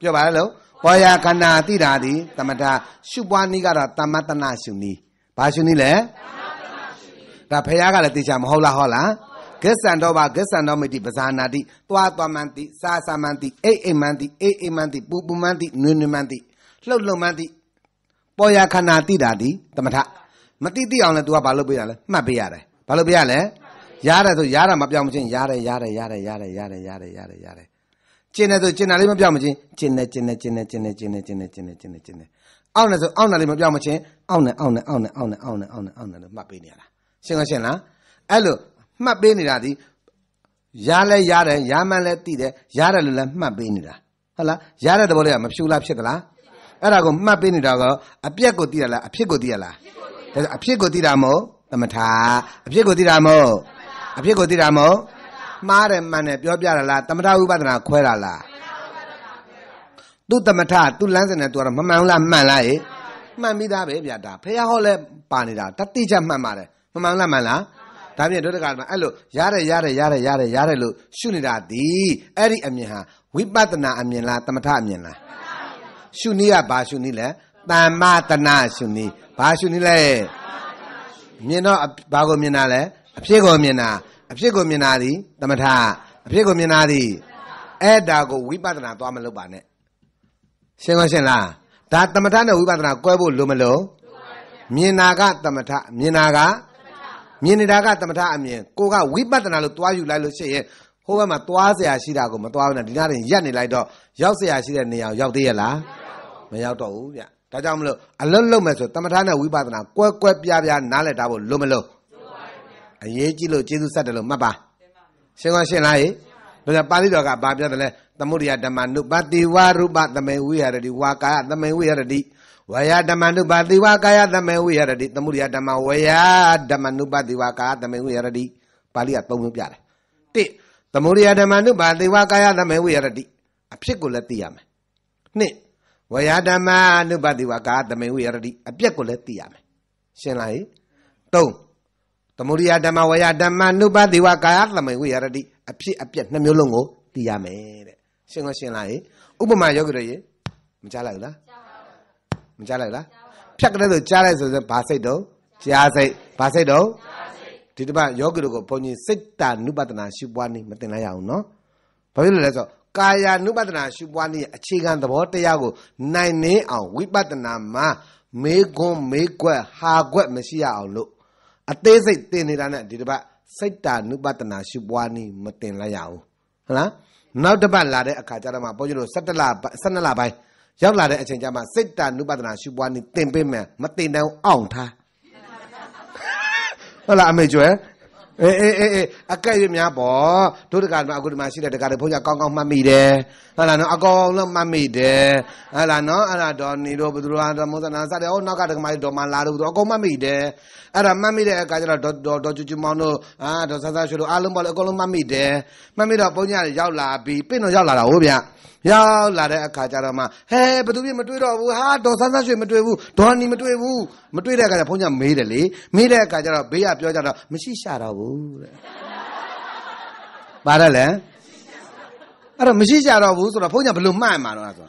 ပြောပါရလို့ပေါ်ရခဏတိတာသည်တမထရှုပွားနည်းကတော့တမတနာရှုနည်းဘာရှုနည်းလဲတမဒါဖရာကလည်းသိချာမဟုတ်လားဟုတ်လားဂစ္ဆန်တော့ပါဂစ္ဆန်တော့မတိပဇာနာတိသွားသွားမှန်တိစာစာမှန်တိအိတ်အိမ်မှန်တိအိတ်အိမ်မှန်တိပူပူမှန်တိနွေနွေမှန်တိလှုပ်လှုပ်မှန်တိပေါ်ရခဏတိတာတိတမထမတိတိအောင်လဲ तू ကဘာလုပ်ပေးရလဲမှတ်ပေးရတယ်ဘာလုပ်ပေးရလဲရတယ်ဆိုရတာမပြောင်းမချင်းရတယ်ရတယ်ရတယ်ရတယ်ရတယ်ရတယ်ရတယ်ရတယ်ကျင်တယ်ဆိုကျင်တာလေးမပြောင်းမချင်းကျင်တယ်ကျင်တယ်ကျင်တယ်ကျင်တယ်ကျင်တယ်ကျင်တယ်ကျင်တယ်ကျင်တယ်ကျင်တယ်အောင့်တယ်ဆိုအောင့်တာလေးမပြောင်းမချင်းအောင့်တယ်အောင့်တယ်အောင့်တယ်အောင့်တယ်အောင့်တယ်အောင့်တယ်အောင့်တယ်လို့မှတ်ပေးနေရတာရှင်းလို့ရှင်းလားအဲ့လိုမှတ်ပေးနေတာဒီရလဲရတယ်ရမှန်းလဲသိတယ်ရတယ်လို့လဲမှတ်ပေးနေတာဟုတ်လားရတဲ့သဘောလေးကမဖြူလားဖြစ်သလားအဲ့ဒါကိုမှတ်ပေးနေတာကအပြက်ကိုသိရလားအဖြစ်ကိုသိရလားဒါဆိုအဖြစ်ကိုသိတာမဟုတ်သမထာ အဖြစ်ကိုသိတာမဟုတ်အဖြစ်ကိုသိတာမဟုတ်မှားတယ်မှန်တယ်ပြောပြတာလားသမထဥပဒနာခွဲတာလားသူသမထသူလမ်းစဉ်နဲ့သူကတော့မမှန်လားမှန်လားဟေ့မှန်ပြီးသားပဲဗျာဒါဖះဟောလဲပါနေတာတတိချက်မှန်ပါတယ်မမှန်လားမှန်လားဒါပြင်တို့တကာအဲ့လိုရတယ်ရတယ်ရတယ်ရတယ်ရတယ်လို့ရှုနေတာဒီအဲ့ဒီအမြင်ဟာဝိပဿနာအမြင်လားတမထအမြင်လားရှုနည်းကဘာရှုနည်းလဲတမ္မတနာရှုနည်းဘာရှုနည်းလဲမြင်တော့ဘာကိုမြင်တာလဲအဖြစ်ကိုမြင်တာအဖြစ်ကိုမြင်တာဒီတမထအဖြစ်ကိုမြင်တာဒီအဲ့ဒါကိုဝိပဿနာသွားမလုပ်ပါနဲ့ရှင်းပါရှင်းလားဒါတမထနဲ့ဝိပဿနာကွဲဖို့လိုမလို့မြင်တာကတမထမြင်တာကမြင်နေတာကသမထအမြင်ကိုကဝိပဿနာလို့သွားယူလိုက်လို့ရှိရင်ဟိုဘက်မှာသွားเสียရှိတာကိုမသွားဘူးနဲ့ဒီနားတင်ရက်နေလိုက်တော့ရောက်เสียရှိတဲ့နေရာရောက်သေးရလားမရောက်တော့ဘူးဗျဒါကြောင့်မလို့အလွတ်လွတ်မဲ့ဆိုသမထနဲ့ဝိပဿနာကွဲကွဲပြားပြားနားလည်တာဖို့လွတ်မလို့အရေးကြီးလို့ကျေးဇူးဆက်တယ်လို့မှတ်ပါရှင်းကောင်းရှင်းလားဟေ့ဒါကြောင့်ပါဠိတော်ကဘာပြောတယ်လဲသမုဒိယဓမ္မနုပတိဝါရုပသမေဝိဟရတိဝါကာယသမေဝိဟရတိဝေယဓမ္မနုပါတိဝါကာယသမေဝိရတိသမုဒိယဓမ္မဝေယဓမ္မနုပါတိဝါကာယသမေဝိရတိပါဠိကသုံးလုံးပြတယ်တစ်သမုဒိယဓမ္မနုပါတိဝါကာယသမေဝိရတိအဖြစ်ကိုလည်းသိရမယ်နှစ်ဝေယဓမ္မနုပါတိဝါကာယသမေဝိရတိအပြက်ကိုလည်းသိရမယ်ရှင်းလားဟိသုံးသမုဒိယဓမ္မဝေယဓမ္မနုပါတိဝါကာယသမေဝိရတိအဖြစ်အပြက်နှမျိုးလုံးကိုသိရမယ်တဲ့ရှင်းကောရှင်းလားဟိဥပမာယောဂရရေမကြားလိုက်ဘူးလားမကြားလိုက်လားဖြတ်ကလေးဆိုကြားလိုက်ဆိုရင်ဘာစိတ်တော့ကြားစိတ်ဘာစိတ်တော့ဒီတပတ်ယောဂီတို့ကိုဘုန်းကြီးစိတ်တာနုပဒနာရှုပွားနေမတင်လိုက်ရအောင်နော်ဘာဖြစ်လို့လဲဆိုတော့ကာယ ानु ပဒနာရှုပွားနေအခြေခံသဘောတရားကိုနိုင်နေအောင်ဝိပဿနာမှာ မေခွန်းမေကွက်ဟာကွက်မရှိရအောင်လို့အသေးစိတ်တင်နေတာနဲ့ဒီတစ်ပတ်စိတ်တာနုပတနာရှုပွားနည်းမတင်လိုက်ရအောင်ဟုတ်လားနောက်တစ်ပတ်လာတဲ့အခါကျတော့မှဘုန်းကြီးတို့17လ12လပိုင်းရောက်လာတဲ့အချိန်ကျမှစိတ်တ ानु ပဒနာရှုပွားနေသင်ပေးမယ်မသင်တဲ့အောင်ထားဟုတ်လားအမေကျွဲအေးအေးအေးအကဲ့ရများပေါ့ဒုဒကာမှာအခုဒီမှာရှိတဲ့ဒကာတွေဘုရားကောင်းကောင်းမှတ်မိတယ်ဟုတ်လားနော်အကောင်လုံးမှတ်မိတယ်ဟုတ်လားနော်အဲ့ဒါတော့နေတော့ဘုသူတော်တော်မောသနာစတယ်ဟောနောက်ကဒကာမတွေတော်မှလာလို့ဘုသူအကောင်မှတ်မိတယ်အဲ့ဒါမှတ်မိတဲ့အခါကျတော့ဒေါ်ဒေါ်ဒေါ်ကျူကျူမောင်တို့အာဒေါ်ဆဆရွှေတို့အားလုံးပေါ့လေအကောင်လုံးမှတ်မိတယ်မှတ်မိတော့ဘုန်းကြီးကရောက်လာပြီပြင့်တော့ရောက်လာတာဟုတ်ဗျရောက်လာတဲ့အခါကျတော့မှဟဲဘယ်သူမှမတွေ့တော့ဘူးဟာဒေါ်ဆန်းဆန်းရွှေမတွေ့ဘူးဒေါ်နီမတွေ့ဘူးမတွေ့တဲ့အခါကျဘုန်းကြီးမေးတယ်လေမေးတဲ့အခါကျတော့ဘေးကပြောကြတော့မရှိရှာတော့ဘူးတဲ့ပါတယ်လေအဲ့တော့မရှိရှာတော့ဘူးဆိုတော့ဘုန်းကြီးဘယ်လိုမှတ်မှာတော့ဆိုဟ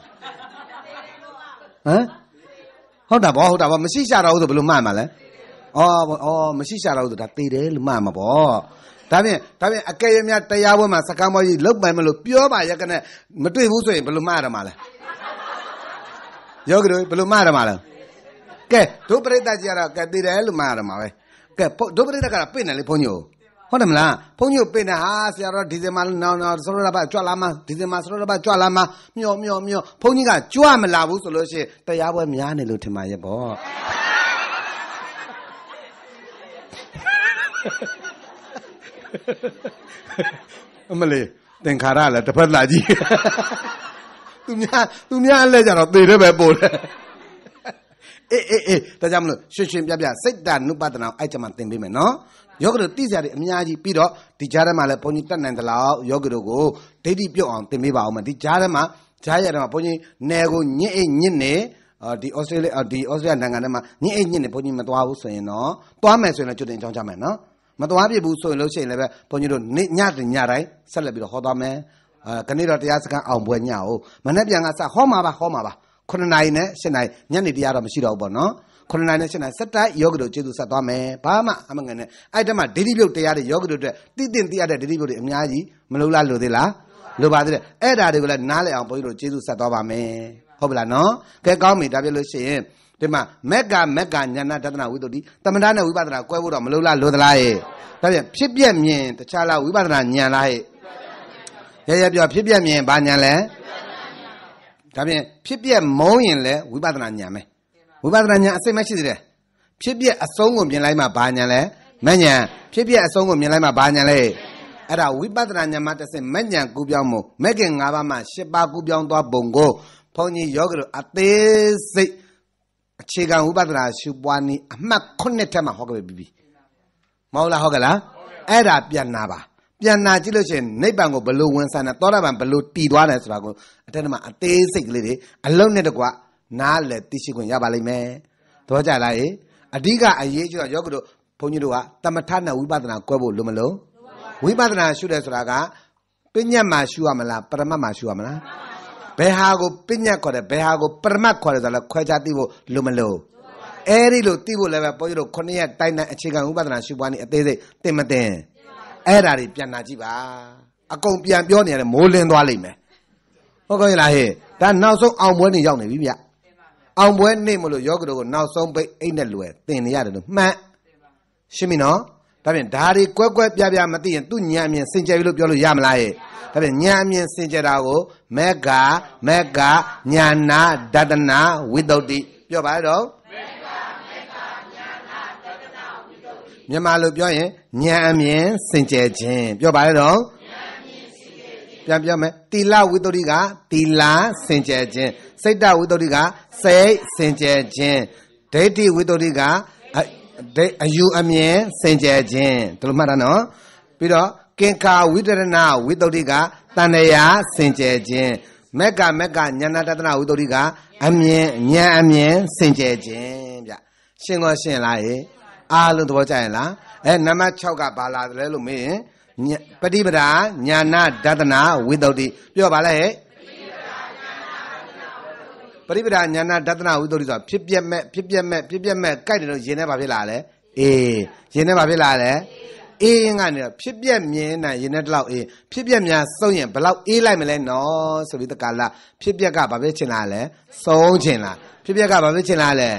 မ်ဟုတ်တာဗောဟုတ်တာဗောမရှိရှာတော့ဘူးဆိုဘယ်လိုမှတ်မှာလဲအော်အော်မရှိရှာတော့ဘူးဆိုဒါသေတယ်လို့မှတ်မှာဗောဒါဖြင့်ဒါဖြင့်အကယ်ရမြတရားပွဲမှာစကားမောကြီးလုတ်ပိုင်မလို့ပြောပါရကနဲ့မတွေ့ဘူးဆိုရင်ဘယ်လိုမှရမှာလဲယောဂီတို့ဘယ်လိုမှရမှာလဲကဲဒုပရိသတ်ကြီးကတော့ကဲတည်တယ်လို့မှရမှာပဲကဲဒုပရိသတ်ကတော့ပြင်တယ်လေဘုန်းကြီးဟုတ်တယ်မလားဘုန်းကြီးပြင်တာဟာဆရာတော်ဒီဇင်ဘာနောက်နောက်ဆရရဘကြွလာမဒီဇင်ဘာဆရရဘကြွလာမမျောမျောမျောဘုန်းကြီးကကြွမလာဘူးဆိုလို့ရှိရင်တရားပွဲများနေလို့ထင်ပါရဲ့ပေါ့အမလေးသင်္ခါရလည်းတစ်ဖက်လာကြီးသူများသူများအလဲကြတော့သေတယ်ပဲပို့တယ်အေးအေးအေးဒါကြောင့်မလို့ရွှင်ရွှင်ပြပြစိတ်တ ानु ပဒနာအဲ့ကြမှာသင်ပေးမယ်နော်ယောဂတို့တိစရာတွေအများကြီးပြီးတော့ဒီကြားထဲမှာလည်းဘုန်းကြီးတတ်နိုင်သလောက်ယောဂတို့ကိုဒိဋ္ဌိပြုတ်အောင်သင်ပေးပါအောင်မဒီကြားထဲမှာကြားရတဲ့မှာဘုန်းကြီးနယ်ကိုညစ်အိတ်ညစ်နေဒီဩစတြေးလျဒီဩစတြေးလျနိုင်ငံထဲမှာညစ်အိတ်ညစ်နေဘုန်းကြီးမသွားဘူးဆိုရင်တော့သွားမယ်ဆိုရင်လည်းကျွတ်တင်အကြောင်းကြမယ်နော်မသွားဖြစ်ဘူးဆိုရင်လို့ရှိရင်လည်းပဲဘုန်းကြီးတို့နေ့ညတညတိုင်းဆက်လက်ပြီးတော့ဟောသွားမယ်အဲခဏတော့တရားစခန်းအောင်ပွဲညအိုးမနေ့ပြန်ကစဟောမှာပါဟောမှာပါ9နိုင်နဲ့7နိုင်ညနေတရားတော့မရှိတော့ဘူးပေါ့နော်9နိုင်နဲ့7နိုင်စက်တိုက်ယောဂတို့ကျေးဇူးဆက်သွားမယ်ဘာမှအမငန်နဲ့အဲ့တမှာဒိဋ္ဌိပြုတ်တရားတွေယောဂတို့အတွက်တည်တင်တရားတဲ့ဒိဋ္ဌိပြုတ်တွေအများကြီးမလုံးလားလို့သေးလားလိုပါသေးတယ်အဲ့ဒါတွေကိုလည်းနားလည်အောင်ဘုန်းကြီးတို့ကျေးဇူးဆက်သွားပါမယ်ဟုတ်ပြီလားနော်ကဲကောင်းပြီဒါပြလို့ရှိရင်ဒီမှာမက်ကမက်ကညာနာတဒနာဝိတ္တုဒီသမဏနဲ့ဝိပဿနာကွဲဖို့တော့မလိုလားလိုသလားရဲ့ဒါပြန်ဖြစ်ပြက်မြင်တခြားလားဝိပဿနာညာလားရဲ့ရရပြောဖြစ်ပြက်မြင်ဘာညာလဲဒါပြန်ဖြစ်ပြက်မုံရင်လဲဝိပဿနာညာမယ်ဝိပဿနာညာအစိမ့်မရှိသေးတယ်ဖြစ်ပြက်အဆုံးကိုမြင်လိုက်မှဘာညာလဲမညာဖြစ်ပြက်အဆုံးကိုမြင်လိုက်မှဘာညာလဲအဲ့ဒါဝိပဿနာဉာဏ်မှတစ်ဆင့်မဉဏ်ကူပြောင်းမှုမဲ့ခင်၅ပါးမှ၈ပါးကူပြောင်းသွားပုံကိုဘုန်းကြီးယောဂလူအသေးစိတ်အခြေခံဝိပဿနာရှုပွားနည်းအမှတ်9ထဲမှာဟောခဲ့ပြီပြီမဟုတ်လားဟောခဲ့လားအဲ့ဒါပြန်နာပါပြန်နာကြည့်လို့ရှိရင်နိဗ္ဗာန်ကိုဘလို့ဝင်ဆန်တယ်သောတာပန်ဘလို့တည်သွားတယ်ဆိုတာကိုအတက်တမအသေးစိတ်ကလေးတွေအလုံးနဲ့တကွနားလည်သိရှိခွင့်ရပါလိမ့်မယ်သဘောကျလားရေအဓိကအရေးကြီးတော့ယောဂတို့ဘုန်းကြီးတို့ကတမထနဲ့ဝိပဿနာကွဲဖို့လိုမလို့ဝိပဿနာရှုတယ်ဆိုတာကပညာမှာရှုရမလားပရမတ်မှာရှုရမလားဘယ်ဟာကိုပညာခေါ်တယ်ဘယ်ဟာကိုပရမတ်ခေါ်တယ်ဆိုတော့ခွဲခြားသိဖို့လိုမလို့အဲ့ဒီလိုသိဖို့လည်းပဲဘုန်းကြီးတို့ခုနှစ်ရက်တိုင်တိုင်အခြေခံဥပဒနာရှုပွားနေအသေးစိတ်တင်မတင်အဲ့ဒါတွေပြန်လာကြည့်ပါအကုန်ပြန်ပြောနေရတယ်မိုးလင်းသွားလိမ့်မယ်ဟုတ်ကဲ့လားဟဲ့ဒါနောက်ဆုံးအောင်ပွဲနေရောက်နေပြီဗျအောင်ပွဲနေမလို့ယောဂတို့ကိုနောက်ဆုံးပိတ်အိတ်နဲ့လွယ်တင်နေရတယ်လို့မှန်ရှင်းပြီနော်ဒါဖြင့်ဒါတွေကွက်ကွက်ပြပြမသိရင်သူ့ညာမြင်စင်ကြယ်ပြီလို့ပြောလို့ရမလားရဲ့ဒါဖြင့်ညာမြင်စင်ကြယ်တာကိုမက္ကာမက္ကာညာနာဒတနာဝိတ္တုတိပြောပါတော့မြန်မာလိုပြောရင်ညာအမြင်စင်ကြယ်ခြင်း ပြောပါရတော့ပြန်ပြောမယ်တိလဝိတ္တုကတိလစင်ကြယ်ခြင်း စိတ်တဝိတ္တုကစိတ်စင်ကြယ်ခြင်းဒိဋ္ဌိဝိတ္တုကအယူအမြင် စင်ကြယ်ခြင်းဒီလိုမှတ်တာနော်ပြီးတော့ကင်္ကာဝိတရဏဝိတ္တိကတဏှာစင်ကြယ်ခြင်းမက္ကမက္ကညာနာတတနာဝိတ္တိက အမြင်ဉာဏ်အမြင်စင်ကြယ်ခြင်းဗျရှင်းကောရှင်းလားရေအားလုံးသဘောကျရင်လားအဲနံပါတ်6ကဘာလာတယ်လို့မေးရင်ပฏิပဒါညာနာတတနာဝိတ္တိပြောပါလဲဟဲ့ပရိပဒညာနာဒသနာဝိသုဒ္ဓိဆိုတာဖြစ်ပြက်မဲ့ဖြစ်ပြက်မဲ့ဖြစ်ပြက်မဲ့ကြိုက်တယ်လို့ရင်ထဲမှာဖြစ်လာလဲအေးရင်ထဲမှာဖြစ်လာလဲအေးရင်ကနေတော့ဖြစ်ပြက်မြင်နိုင်ရင်နဲ့တလောက်အေးဖြစ်ပြက်များစုံရင်ဘလောက်အေးလိုက်မလဲနော်ဆိုပြီးတကလာဖြစ်ပြက်ကဘာပဲချင်လာလဲစုံချင်လားဖြစ်ပြက်ကဘာပဲချင်လာလဲ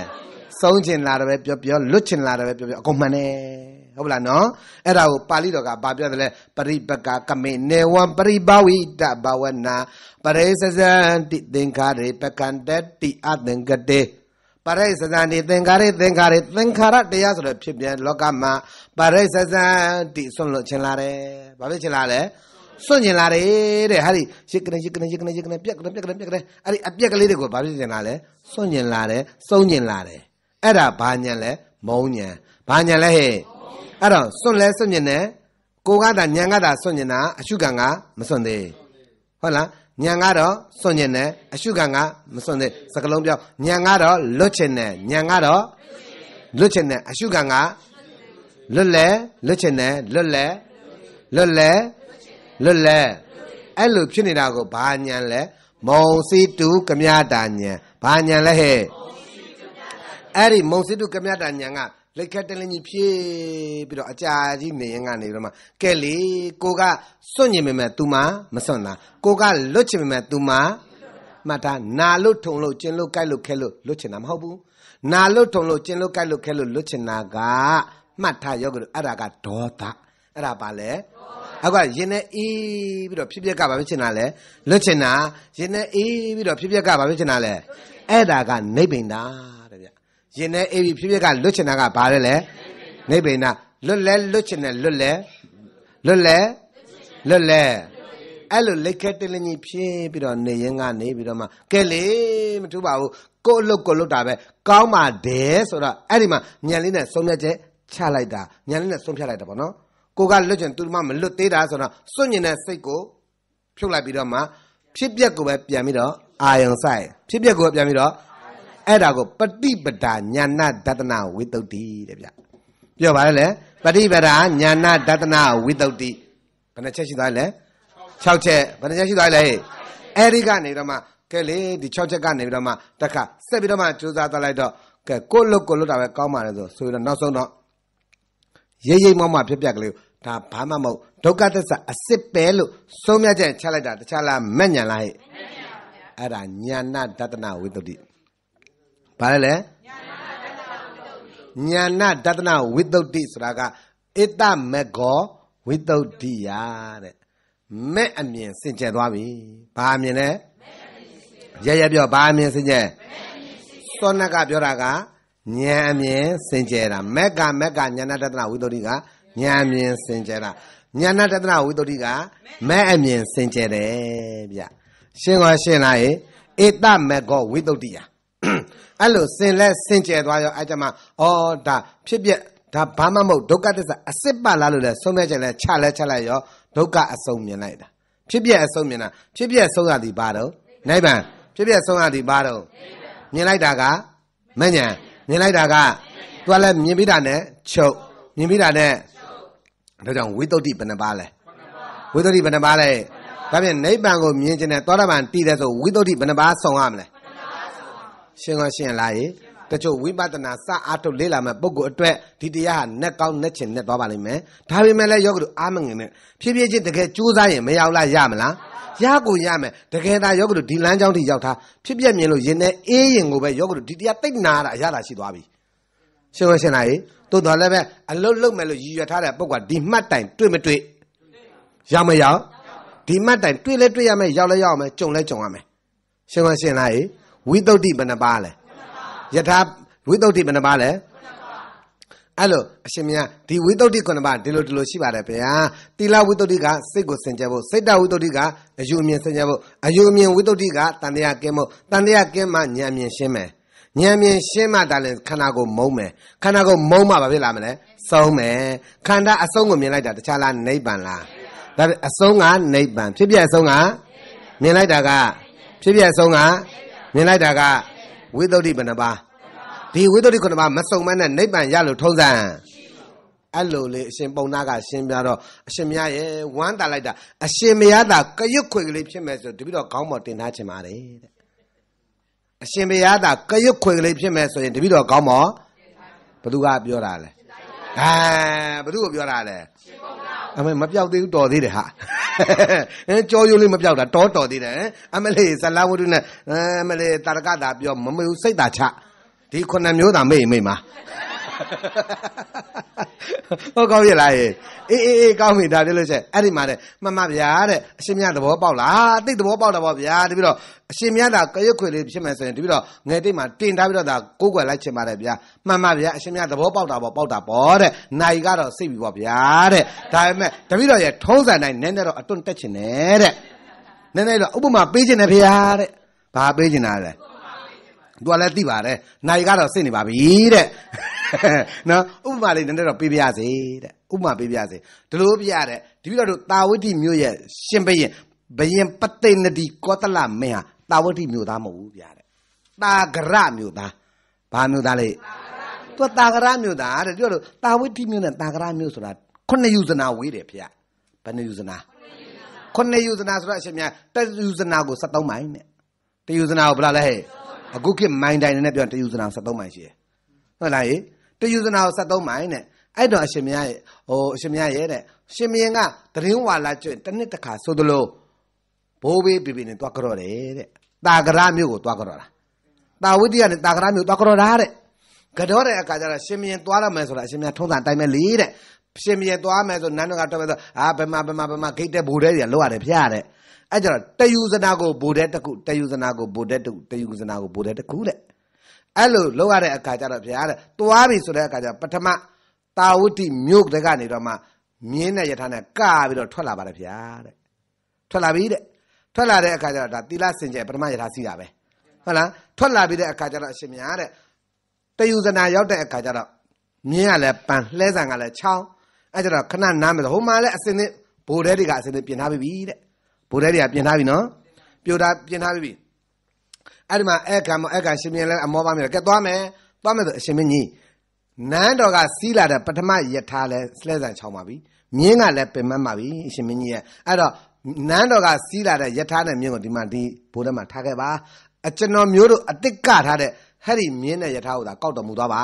စုံချင်လာတယ်ပဲပြောပြောလွတ်ချင်လာတယ်ပဲပြောပြောအကုန်မှန်တယ်ဟုတ်လားနော်အဲ့ဒါကိုပါဠိတော်ကဘာပြောတယ်လဲပရိပကကမေနေဝံပရိပါဝိတဘဝနာပရိစဇန်တိသင်္ခါရေပကန္တတိအသင်္ကတေပရိစဇန်တိသင်္ခါရေသင်္ခါရေသင်္ခါရတရားဆိုတော့ဖြစ်ပြန်လောကမှာပရိစဇန်တိဆွန့်လွတ်ခြင်းလာတယ်ဘာဖြစ်ခြင်းလာလဲစွန့်ကျင်လာတယ်တဲ့ဟာဒီရစ်ကနေရစ်ကနေရစ်ကနေရစ်ကနေပြက်ကနေပြက်ကနေပြက်ကနေအဲ့ဒီအပြက်ကလေးတွေကိုဘာဖြစ်ကျင်လာလဲစွန့်ကျင်လာတယ်စုံကျင်လာတယ်အဲ့ဒါဘာညာလဲမုံညာဘာညာလဲဟဲ့အဲ့တော့စွန့်လဲစွန့်ညင်တယ်ကိုကတာညာကတာစွန့်ညင်တာအရှုခံကမစွန့်သေးဟုတ်လားညာကတော့စွန့်ညင်တယ်အရှုခံကမစွန့်သေးစကလုံးပြောညာကတော့လွတ်ချင်တယ်ညာကတော့လွတ်ချင်တယ်အရှုခံကလွတ်လဲလွတ်ချင်တယ်လွတ်လဲလွတ်လဲလွတ်လဲအဲ့လိုဖြစ်နေတာကိုဘာညာလဲမုံစီတူကမြတာညာဘာညာလဲဟဲ့အဲ့ဒီမုံစီတူကမြတာညာကလက်ခတ်တလင်းကြီးဖြည့်ပြီးတော့အကြာကြီးနေရင်ကနေတော့မှကဲလေကိုကစွန့်ညင်ပေမဲ့ तू မမစွန့်တာကိုကလွတ်ချင်ပေမဲ့ तू မမှတ်ထားနာလို့ထုံလို့ကျင်လို့ကြိုက်လို့ခဲလို့လွတ်ချင်တာမဟုတ်ဘူးနာလို့ထုံလို့ကျင်လို့ကြိုက်လို့ခဲလို့လွတ်ချင်တာကမှတ်ထားယောဂလို့အဲ့ဒါကဒေါသအဲ့ဒါပါလေအခုကရင်နဲ့အေးပြီးတော့ဖြစ်ပြက်ကဘာဖြစ်ချင်တာလဲလွတ်ချင်တာရင်နဲ့အေးပြီးတော့ဖြစ်ပြက်ကဘာဖြစ်ချင်တာလဲအဲ့ဒါကနိဗ္ဗိန္ဒာရင်နဲ့အေးပြီးဖြစ်ဖြစ်ကလွတ်ချင်တာကဘာလဲလဲနိဗ္ဗိဏလွတ်လဲလွတ်ချင်တယ်လွတ်လဲလွတ်လဲလွတ်လဲအဲ့လိုလက်ခက်တလင်းကြီးဖြစ်ပြီးတော့နေရင်ကနေပြီးတော့မှကဲလေမထူပါဘူးကို့အလုပ်ကိုလုပ်တာပဲကောင်းပါတယ်ဆိုတော့အဲ့ဒီမှာညံလေးနဲ့ဆုံးဖြတ်ချက်ချလိုက်တာညံလေးနဲ့ဆုံးဖြတ်လိုက်တာပေါ့နော်ကိုကလွတ်ချင်သူမှမလွတ်သေးတာဆိုတော့စွန့်ညင်တဲ့စိတ်ကိုဖြုတ်လိုက်ပြီးတော့မှဖြစ်ပျက်ကိုပဲပြန်ပြီးတော့အာယုံဆိုင်ဖြစ်ပျက်ကိုပဲပြန်ပြီးတော့အဲ့ဒါကိုပฏิပဒါညာဏဒတနာဝိတုဒ္ဓိတဲ့ဗျပြောပါလေလေပฏิပဒါညာဏဒတနာဝိတုဒ္ဓိဘယ်နှချက်ရှိသွားလဲ6ချက်ဘယ်နှချက်ရှိသွားလဲအဲ့ဒီကနေတော့မှကဲလေဒီ6ချက်ကနေပြီးတော့မှတခါဆက်ပြီးတော့မှစူးစမ်းသွားလိုက်တော့ကဲကိုလုတ်ကိုလုတ်တာပဲကောင်းပါလေဆိုဆိုပြီးတော့နောက်ဆုံးတော့ရိပ်ရိပ်မောက်မောက်ဖြစ်ပြကလေးဒါဘာမှမဟုတ်ဒုက္ခသစ္စာအစစ်ပဲလို့ဆုံးမြတ်ချက်ချလိုက်တာတခြားလားမက်ညံလားဟဲ့အဲ့ဒါညာဏဒတနာဝိတုဒ္ဓိဘာလဲလဲညာဏဒသနာဝိတုဒ္ဓိဆိုတာကဧတမကောဝိတုဒ္ဓိယတဲ့မဲ့အမြင်စင်ကြယ်သွားပြီဘာအမြင်လဲရရပြောဘာအမြင်စင်ကြယ်သောနကပြောတာကဉာဏ်အမြင်စင်ကြယ်တာမက်ကမက်ကဉာဏတတနာဝိတ္တုဒိကဉာဏ်အမြင်စင်ကြယ်တာဉာဏတတနာဝိတ္တုဒိကမက်အမြင် စင်ကြယ်တယ်ဗျရှင်းကောရှင်းလားဧဧတမက်ကောဝိတ္တုဒိယအဲ့လိုစင်လက်စင်ကြယ်သွားရောအဲ့ကြမှာအော်ဒါဖြစ်ပြဒါဘာမှမဟုတ်ဒုက္ခသစ္စာအစစ်ပါလားလို့လဲဆုံးဖြတ်ချက်လဲချလဲချလိုက်ရောဒုက္ခအဆုံးမြင်လိုက်တာဖြစ်ပြအဆုံးမြင်တာဖြစ်ပြဆုံးရသည်ဘာတော့နိဗ္ဗာန်ဖြစ်ပြဆုံးရသည်ဘာတော့မြင်လိုက်တာကမဉဏ်မြင်လိုက်တာကသူကလည်းမြင်ပြီးတာနဲ့ချုပ်မြင်ပြီးတာနဲ့ဒါကြောင့်ဝိတ္တုတိဘယ်နှပါလဲဝိတ္တုတိဘယ်နှပါလဲဒါဖြင့်နိဗ္ဗာန်ကိုမြင်ခြင်းနဲ့သောတာပန်တည်တယ်ဆိုဝိတ္တုတိဘယ်နှပါဆောင်ရမလဲရှင်းကောင်းရှင်းလားရေတချို့ဝိပဿနာစအားထုတ်လေ့လာမဲ့ပုဂ္ဂိုလ်အတွက်ဒီတရားဟာနဲ့ကောင်းနဲ့ချင်နဲ့သွားပါလိမ့်မယ်။ဒါပေမဲ့လည်းယောဂတုအာမငင်နဲ့ဖြည်းဖြည်းချင်းတကယ်ကြိုးစားရင်မရောက်လားရမလား။ရကိုရမယ်။တကယ်သာယောဂတုဒီလမ်းကြောင်းထိရောက်တာဖြစ်ပြမြင်လို့ရင်နဲ့အေးရင်ကိုပဲယောဂတုဒီတရားတိတ်နာတာအရသာရှိသွားပြီ။ရှင်းလို့ရှင်းလား။သို့တော်လည်းပဲအလုတ်လုတ်မယ်လို့ရည်ရွယ်ထားတဲ့ပုဂ္ဂိုလ်ဒီမှတ်တိုင်တွေ့မတွေ့။ရမရောက်။ဒီမှတ်တိုင်တွေ့လဲတွေ့ရမယ်ရောက်လဲရောက်မယ်ကြုံလဲကြုံရမယ်။ရှင်းလို့ရှင်းလား။ဝိသုဒ္ဓိဘယ်နှပါလဲယထာဝိသုဒ္ဓိဘယ်နှပါလဲအဲ့လိုအရှင်မြတ်ဒီဝိသုဒ္ဓိခုနှစ်ပါးဒီလိုဒီလိုရှိပါတယ်ဗျာတိလဝိသုဒ္ဓိကစိတ်ကိုစင်ကြယ်ဖို့စိတ်တဝိသုဒ္ဓိကအယူအမြင်စင်ကြယ်ဖို့အယူအမြင်ဝိသုဒ္ဓိကတန်တရားကင်းဖို့တန်တရားကင်းမှဉာဏ်မြင်ရှင်းမယ်ဉာဏ်မြင်ရှင်းမှဒါလည်းခန္ဓာကိုမုံမယ်ခန္ဓာကိုမုံမှဘာဖြစ်လာမလဲဆုံးမယ်ခန္ဓာအဆုံးကိုမြင်လိုက်တာတခြားလားနိဗ္ဗာန်လားဒါအဆုံးကနိဗ္ဗာန်ဖြစ်ပြအဆုံးကမြင်လိုက်တာကဖြစ်ပြအဆုံးကနိဗ္ဗာန်မြင်လိုက်တာကဝိသုဒ္ဓိဘယ်နှပါဒီဝိသုဒ္ဓိခုနှစ်ပါးမစုံမနဲ့နိဗ္ဗာန်ရလို့ထုံးစံအဲ့လိုလေအရှင်ပုံနာကရှင်းပြတော့အရှင်မရရဲ့ဝမ်းတာလိုက်တာအရှင်မရတာကရွတ်ခွေကလေးဖြစ်မယ်ဆိုတပိတော့ခေါင်းပေါ်တင်ထားချင်ပါတယ်တဲ့အရှင်မရတာကရွတ်ခွေကလေးဖြစ်မယ်ဆိုရင်တပိတော့ခေါင်းပေါ်ဘသူကပြောတာလဲအဲဘသူကပြောတာလဲအမေမပြောက်သေးဘူးတော်သေးတယ်ဟာအဲကြောရိုးလေးမပြောက်တာတော်တော်သေးတယ်အမလေးဇလာဝတုနဲ့အမလေးတာရကတာပြောမမေဘူးစိတ်သာချဒီခုနှစ်မျိုးသာမေ့မေ့မှာဟုတ်ကောင်းပြီလားရေအေးအေးအေးကောင်းပြီဒါပြောလို့ချက်အဲ့ဒီမှာတဲ့မှန်ပါဗျာတဲ့အရှင်မြတ်သဘောပေါက်လားတိတ်သဘောပေါက်တာပေါ့ဗျာတပြီးတော့အရှင်မြတ်သာကရွက်ခွေလေးဖြစ်မယ်ဆိုရင်တပြီးတော့ငယ်တိတ်မှာတင်ထားပြီးတော့ဒါကိုးကွယ်လိုက်ချင်ပါတယ်ဗျာမှန်ပါဗျာအရှင်မြတ်သဘောပေါက်တာပေါ့ပေါက်တာပေါ့တဲ့နိုင်ကတော့စိတ်ပြီပေါ့ဗျာတဲ့ဒါပေမဲ့တပြီးတော့ရေထုံးစံတိုင်းနည်းနည်းတော့အတွန့်တက်ချင်တယ်တဲ့နည်းနည်းတော့ဥပမာပေးချင်တယ်ဗျာတဲ့ဘာပေးချင်တာလဲ။ तू ကလည်းသိပါတယ်။နိုင်ကတော့စစ်နေပါပြီတဲ့။နော်ဥပမာလေးနည်းနည်းတော့ပေးပြရစေတဲ့။ဥပမာပေးပြရစေ။ဒီလိုပြရတဲ့ဒီလိုတို့တာဝတိမြို့ရဲ့ရှင်ဘရင်ဘရင်ပသိဏတိကောသလမင်းဟာတာဝတိမြို့သားမဟုတ်ဘူးပြတဲ့။တာဂရမြို့သား။ဘာမြို့သားလဲ။ तू တာဂရမြို့သားတဲ့။ဒီလိုတာဝတိမြို့နဲ့တာဂရမြို့ဆိုတာခုနှစ်ယူဇနာဝေးတယ်ဖေ။ဘယ်နှယူဇနာခုနှစ်ယူဇနာဆိုတော့အရှင်မြတ်တယူဇနာကို73မိုင်နဲ့တယူဇနာကိုဘယ်လောက်လဲဟဲ့အခုခေတ်မိုင်တိုင်နဲ့ပြောတယူဇနာ73မိုင်ရှိတယ်ဟုတ်လားဟေးတယူဇနာကို73မိုင်နဲ့အဲ့တော့အရှင်မရဲ့ဟိုအရှင်မရဲ့တဲ့ရှင်မင်းကသတင်းဝါလာကျွတ်တစ်နှစ်တခါဆိုသလိုဘိုးဘေးပြပြနဲ့တွားကြတော့တယ်တဲ့တာကရမျိုးကိုတွားကြတော့တာတာဝိတ္တရနဲ့တာကရမျိုးတွားကြတော့တာတဲ့ကတော့တဲ့အခါကျတော့ရှင်မင်းသွားရမယ်ဆိုတာအရှင်မင်းထုံးစံတိုင်းပဲလေတဲ့ရှင်မင်းသွားမယ်ဆိုနန်းတော်ကတော်မယ်ဆိုအာဘယ်မှာဘယ်မှာဘယ်မှာဂိတ်တဲ့ဘူတဲ့ကြီးလောက်ရတယ်ဖျားတဲ့အဲ့ကြတော့တယူဇနာကိုဘိုတဲ့တခုတယူဇနာကိုဘိုတဲ့တခုတယူဇနာကိုဘိုတဲ့တခုတဲ့အဲ့လိုလောက်ရတဲ့အခါကျတော့ဘုရားတဲ့သွားပြီဆိုတဲ့အခါကျပထမတာဝတိမြို့တကနေတော့မှမြင်းနဲ့ယထာနဲ့ကပြီးတော့ထွက်လာပါတယ်ဘုရားတဲ့ထွက်လာပြီတဲ့ထွက်လာတဲ့အခါကျတော့ဒါသီလစင်ကြယ်ပထမယထာစီးတာပဲဟုတ်လားထွက်လာပြီးတဲ့အခါကျတော့အရှင်မြတ်တဲ့တယူဇနာရောက်တဲ့အခါကျတော့မြင်းကလည်းပန်လှဲဆန်ကလည်းချောင်းအဲ့ကျတော့ခဏနားမယ်ဟိုမှာလည်းအစင်းနဲ့ဘိုးတဲတွေကအစင်းနဲ့ပြင်ထားပြီတဲ့ဗိုလ်ထဲတွေကပြင်ထားပြီနော်ပြိုတာပြင်ထားပြီအဲ့ဒီမှာအဲ့ကံမအဲ့ကံရှင်မြင်လဲအမောပါမြေကဲသွားမယ်သွားမယ်ဆိုအရှင်မင်းကြီးနန်းတော်ကစီးလာတဲ့ပထမယထာလဲလှဲဆန်ချောင်းပါပြီမြင်းကလည်းပင်မတ်ပါပြီအရှင်မင်းကြီးရဲ့အဲ့တော့နန်းတော်ကစီးလာတဲ့ယထာနဲ့မြင်းကိုဒီမှာဒီဘိုးထဲမှာထားခဲ့ပါအကျွန်တော်မျိုးတို့အတိတ်ကထားတဲ့ဟဲ့ဒီမြင်းနဲ့ယထာကိုသာကောက်တော်မူသွားပါ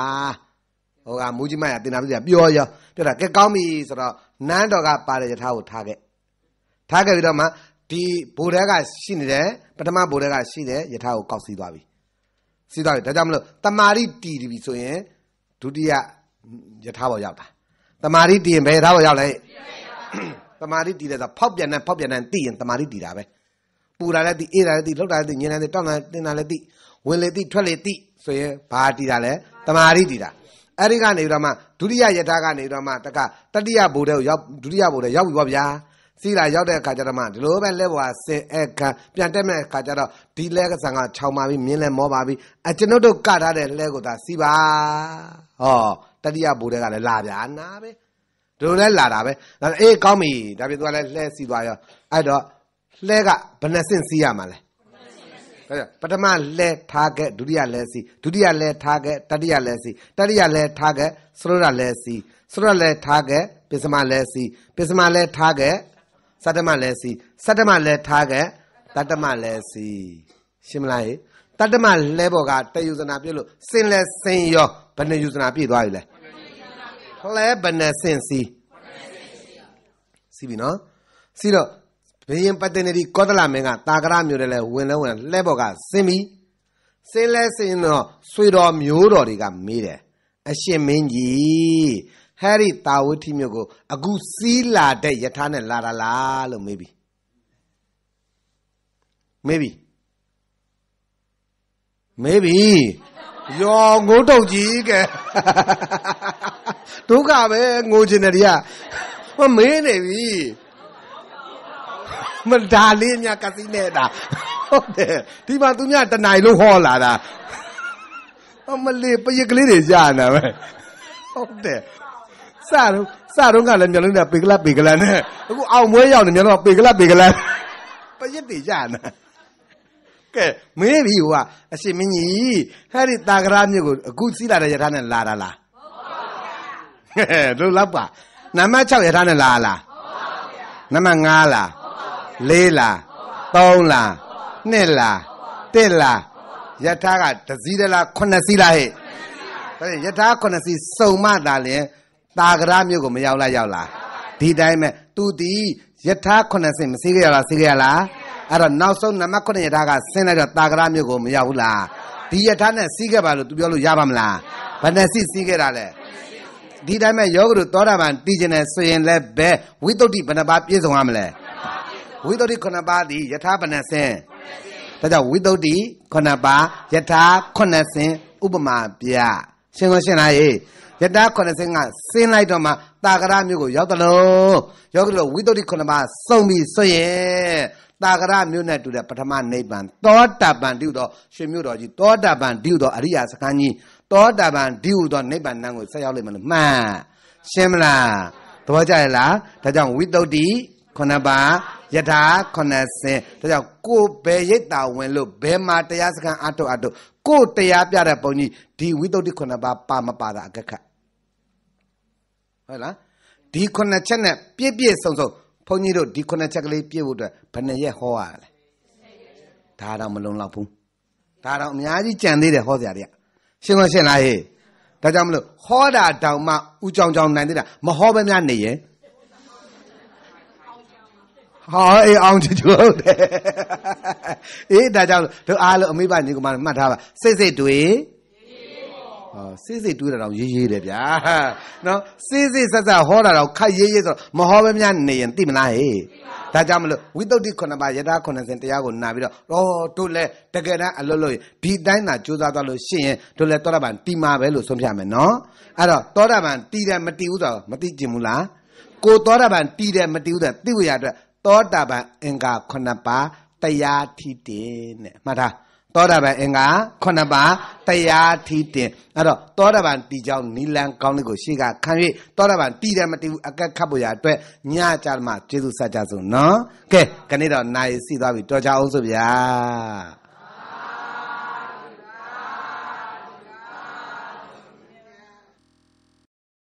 ဟိုကမူးကြီးမရတင်တာပြည့်ပြပြောရောပြောတာကဲကောင်းပြီဆိုတော့နန်းတော်ကပါတဲ့ယထာကိုထားခဲ့ထားခဲ့ပြီးတော့မှဒီဘိုးတဲကရှိနေတယ်ပထမဘိုးတဲကရှိတယ်ယထာကိုကောက်စီးသွားပြီစီးသွားပြီဒါကြောင့်မလို့တမာရီတည်ပြီဆိုရင်ဒုတိယယထာပေါ်ရောက်တာတမာရီတည်ရင်ဘယ်ယထာပေါ်ရောက်လဲတမာရီတည်တယ်ဆိုဖောက်ပြန်တဲ့ဖောက်ပြန်တဲ့တည်ရင်တမာရီတည်တာပဲပူတာလည်းတည်အေးတာလည်းတည်လှုပ်တာလည်းတည်ညင်တာလည်းတောက်တာတင်းတာလည်းတည်ဝင်လေတည်ထွက်လေတည်ဆိုရင်ဘာတည်တာလဲတမာရီတည်တာအဲ့ဒီကနေပြီးတော့မှဒုတိယယထာကနေပြီးတော့မှတကတတိယဘိုးတဲကိုရောက်ဒုတိယဘိုးတဲရောက်ပြီပေါ့ဗျာစီလာရောက်တဲ့အခါကျတော့မှဒီလိုပဲလက်ဘွာဆင်အဲခံပြန်တက်မဲ့အခါကျတော့ဒီလက်ကဆန်ကခြောင်ပါပြီမြင်းလည်းမောပါပြီအကျွန်ုပ်တို့ကထားတဲ့လက်ကိုသာစီပါဟောတတိယဘူတဲ့ကလည်းလာဗျာနာပဲတို့လည်းလာတာပဲဒါအေးကောင်းပြီဒါပြင်သူကလည်းလှဲစီသွားရောအဲ့တော့လှဲကဘယ်နှစင့်စီရမှာလဲဒါပထမလဲထားခဲ့ဒုတိယလဲစီဒုတိယလဲထားခဲ့တတိယလဲစီတတိယလဲထားခဲ့သရုတ်လဲစီသရုတ်လဲထားခဲ့ပစ္စမလဲစီပစ္စမလဲထားခဲ့စတ္တမလည်းစီစတ္တမလည်းထားကဲတတ္တမလည်းစီရှင်းမလားဟေ့တတ္တမလဲပေါ်ကတယူဇနာပြည့်လို့စင်လဲစင်ရောဘယ်နှယူဇနာပြည့်သွားပြီလဲလဲဘယ်နှစင်စီစီပြီနော်စီတော့ဘယင်ပတ္တနေဒီကောသလမင်းကတာကရမျိုးတွေလဲဝင်လဲဝင်လဲပေါ်ကစင်ပြီစင်လဲစင်တော့ဆွေတော်မျိုးတော်တွေကမေးတယ်အရှင်မင်းကြီးဟဲရီတာဝတိမြို့ကိုအခုစီးလာတဲ့ယထာနဲ့လာတာလားလို့မေးပြီမေးပြီမေးပြီယောငိုးတုတ်ကြီးကဲဒုက္ခပဲငိုချင်တယ်တည်းကမေးနေပြီမဒါလေးများကစီးနေတာဟုတ်တယ်ဒီမှာသူများတနိုင်လို့ဟောလာတာအမလေးပရစ်ကလေးတွေကြာနေပဲဟုတ်တယ်စတော့စတော့ကလည်းမျက်လုံးနဲ့ပေကလပေကလနဲ့အခုအောင်မွေးရောက်နေမျက်လုံးကပေကလပေကလပရစ်တေရနာကဲမင်းပြီဟိုကအရှင်မင်းကြီးဟဲ့ဒီတာကရာမြို့ကိုအခုစီးလာတဲ့ယထာနဲ့လာတာလားမဟုတ်ပါဘူးတို့လောက်ပါနံပါတ်6ယထာနဲ့လာလားမဟုတ်ပါဘူးနံပါတ်5လား4လား3လား2လား1လားယထာကတစည်းတလား9စီးလားဟဲ့ဒါယထာ9စီးစုံမတာလဲတာကရမြို့ကိုမရောက်လားရောက်လားဒီတိုင်းပဲသူဒီယထာ9ဆင့်မစီးခဲ့ရလားစီးခဲ့ရလားအဲ့တော့နောက်ဆုံးနံပါတ်9ယထာကဆင်းလိုက်တော့တာကရမြို့ကိုမရောက်ဘူးလားဒီယထာနဲ့စီးခဲ့ပါလို့သူပြောလို့ရပါမလားဘယ်နဲ့စီးစီးခဲ့တာလဲဒီတိုင်းပဲယောဂရုသောတာပန်တည်ခြင်းနဲ့ဆိုရင်လည်းပဲဝိတ္တုဘယ်နှပါးပြည့်စုံရမလဲဝိတ္တု9ပါးဒီယထာဘယ်နှဆင်းဒါကြောင့်ဝိတ္တု9ပါးယထာ9ဆင်းဥပမာ ပြရှင်းလို့ရှင်းလားယေယတာ80ကဆင်းလိုက်တော့မှတာကရမျိုးကိုရောက်တယ်လို့ယောဂီတို့ဝိသုဒ္ဓိ9ပါးစုံပြီးဆိုရင်တာကရမျိုးနဲ့တူတဲ့ပထမနိဗ္ဗာန်သောတာပန်တိဟုသောရှင်မျိုးတော်ကြီးသောတာပန်တိဟုသောအရိယာစခန်းကြီးသောတာပန်တိဟုသောနိဗ္ဗာန်နံကိုဆက်ရောက်လိမ့်မယ်လို့မှန်ရှင်းမလားသဘောကျရဲ့လားဒါကြောင့်ဝိသုဒ္ဓိ9ပါးယထာ80ဒါကြောင့်ကိုဘယ်ရိတ်တာဝင်လို့ဘယ်မှာတရားစခန်းအထုတ်အထုတ်ကိုတရားပြတဲ့ပုံကြီးဒီဝိသုဒ္ဓိ9ပါးပါမပါတာအကက်ခတ်ဟုတ်လားဒီခုနှစ်ချက်နဲ့ပြည့်ပြည့်စုံစုံဘုန်းကြီးတို့ဒီခုနှစ်ချက်ကလေးပြည့်ဖို့အတွက်ဘယ်နှရက်ဟောရလဲဒါတော့မလုံလောက်ဘူးဒါတော့အများကြီးကြံသေးတယ်ဟောစရာတွေကရှင်းမရှင်းလားဟေးဒါကြောင့်မလို့ဟောတာတောင်မှဥကြောင်ကြောင်နိုင်သေးတာမဟောပဲများနေရဲ့ဟာအေးအောင်ချချိုးတယ်အေးဒါကြောင့်တို့အားလုံးအမိဘညီကောင်မမှတ်ထားပါစိတ်စိတ်တွေစေးစေးတွေးတာတော့ရေးရေးတယ်ဗျာနော်စေးစေးဆက်ဆက်ဟောတာတော့ခက်ရေးရေးဆိုတော့မဟောပဲများနေရင်သိမလားဟေ့ဒါကြောင့်မလို့ဝိတ္တုတိ9ပါးယထာ90တရားကိုနာပြီးတော့တော့တို့လဲတကယ်တမ်းအလွတ်လွတ်ဒီတိုင်းသာကြိုးစားသွားလို့ရှိရင်တို့လဲတောတာပန်တီမာပဲလို့ဆုံးဖြတ်မယ်နော်အဲ့တော့တောတာပန်တီတယ်မတီဘူးဆိုတော့မသိကျင်ဘူးလားကိုတောတာပန်တီတယ်မတီဘူးဆိုတော့သိဝရအတွက်တောတာပန်အင်္ဂါ9ပါးတရားထိတယ်နဲ့မှတ်ထားသောတာပန်အင်္ဂါ9ပါးတရားထီးတင်အဲ့တော့သောတာပန်တီကြောင့်နီလန်ကောင်းလေးကိုရှေ့ကခံ၍သောတာပန်တီတယ်မတီဘူးအကက်ခတ်ပေါ်ရအတွက်ညကြမှာကျေးဇူးဆက်ကြဆုံးနော်ကဲခဏတော့နိုင်စီသွားပြီတော်ကြအောင်ဆိုဗျာ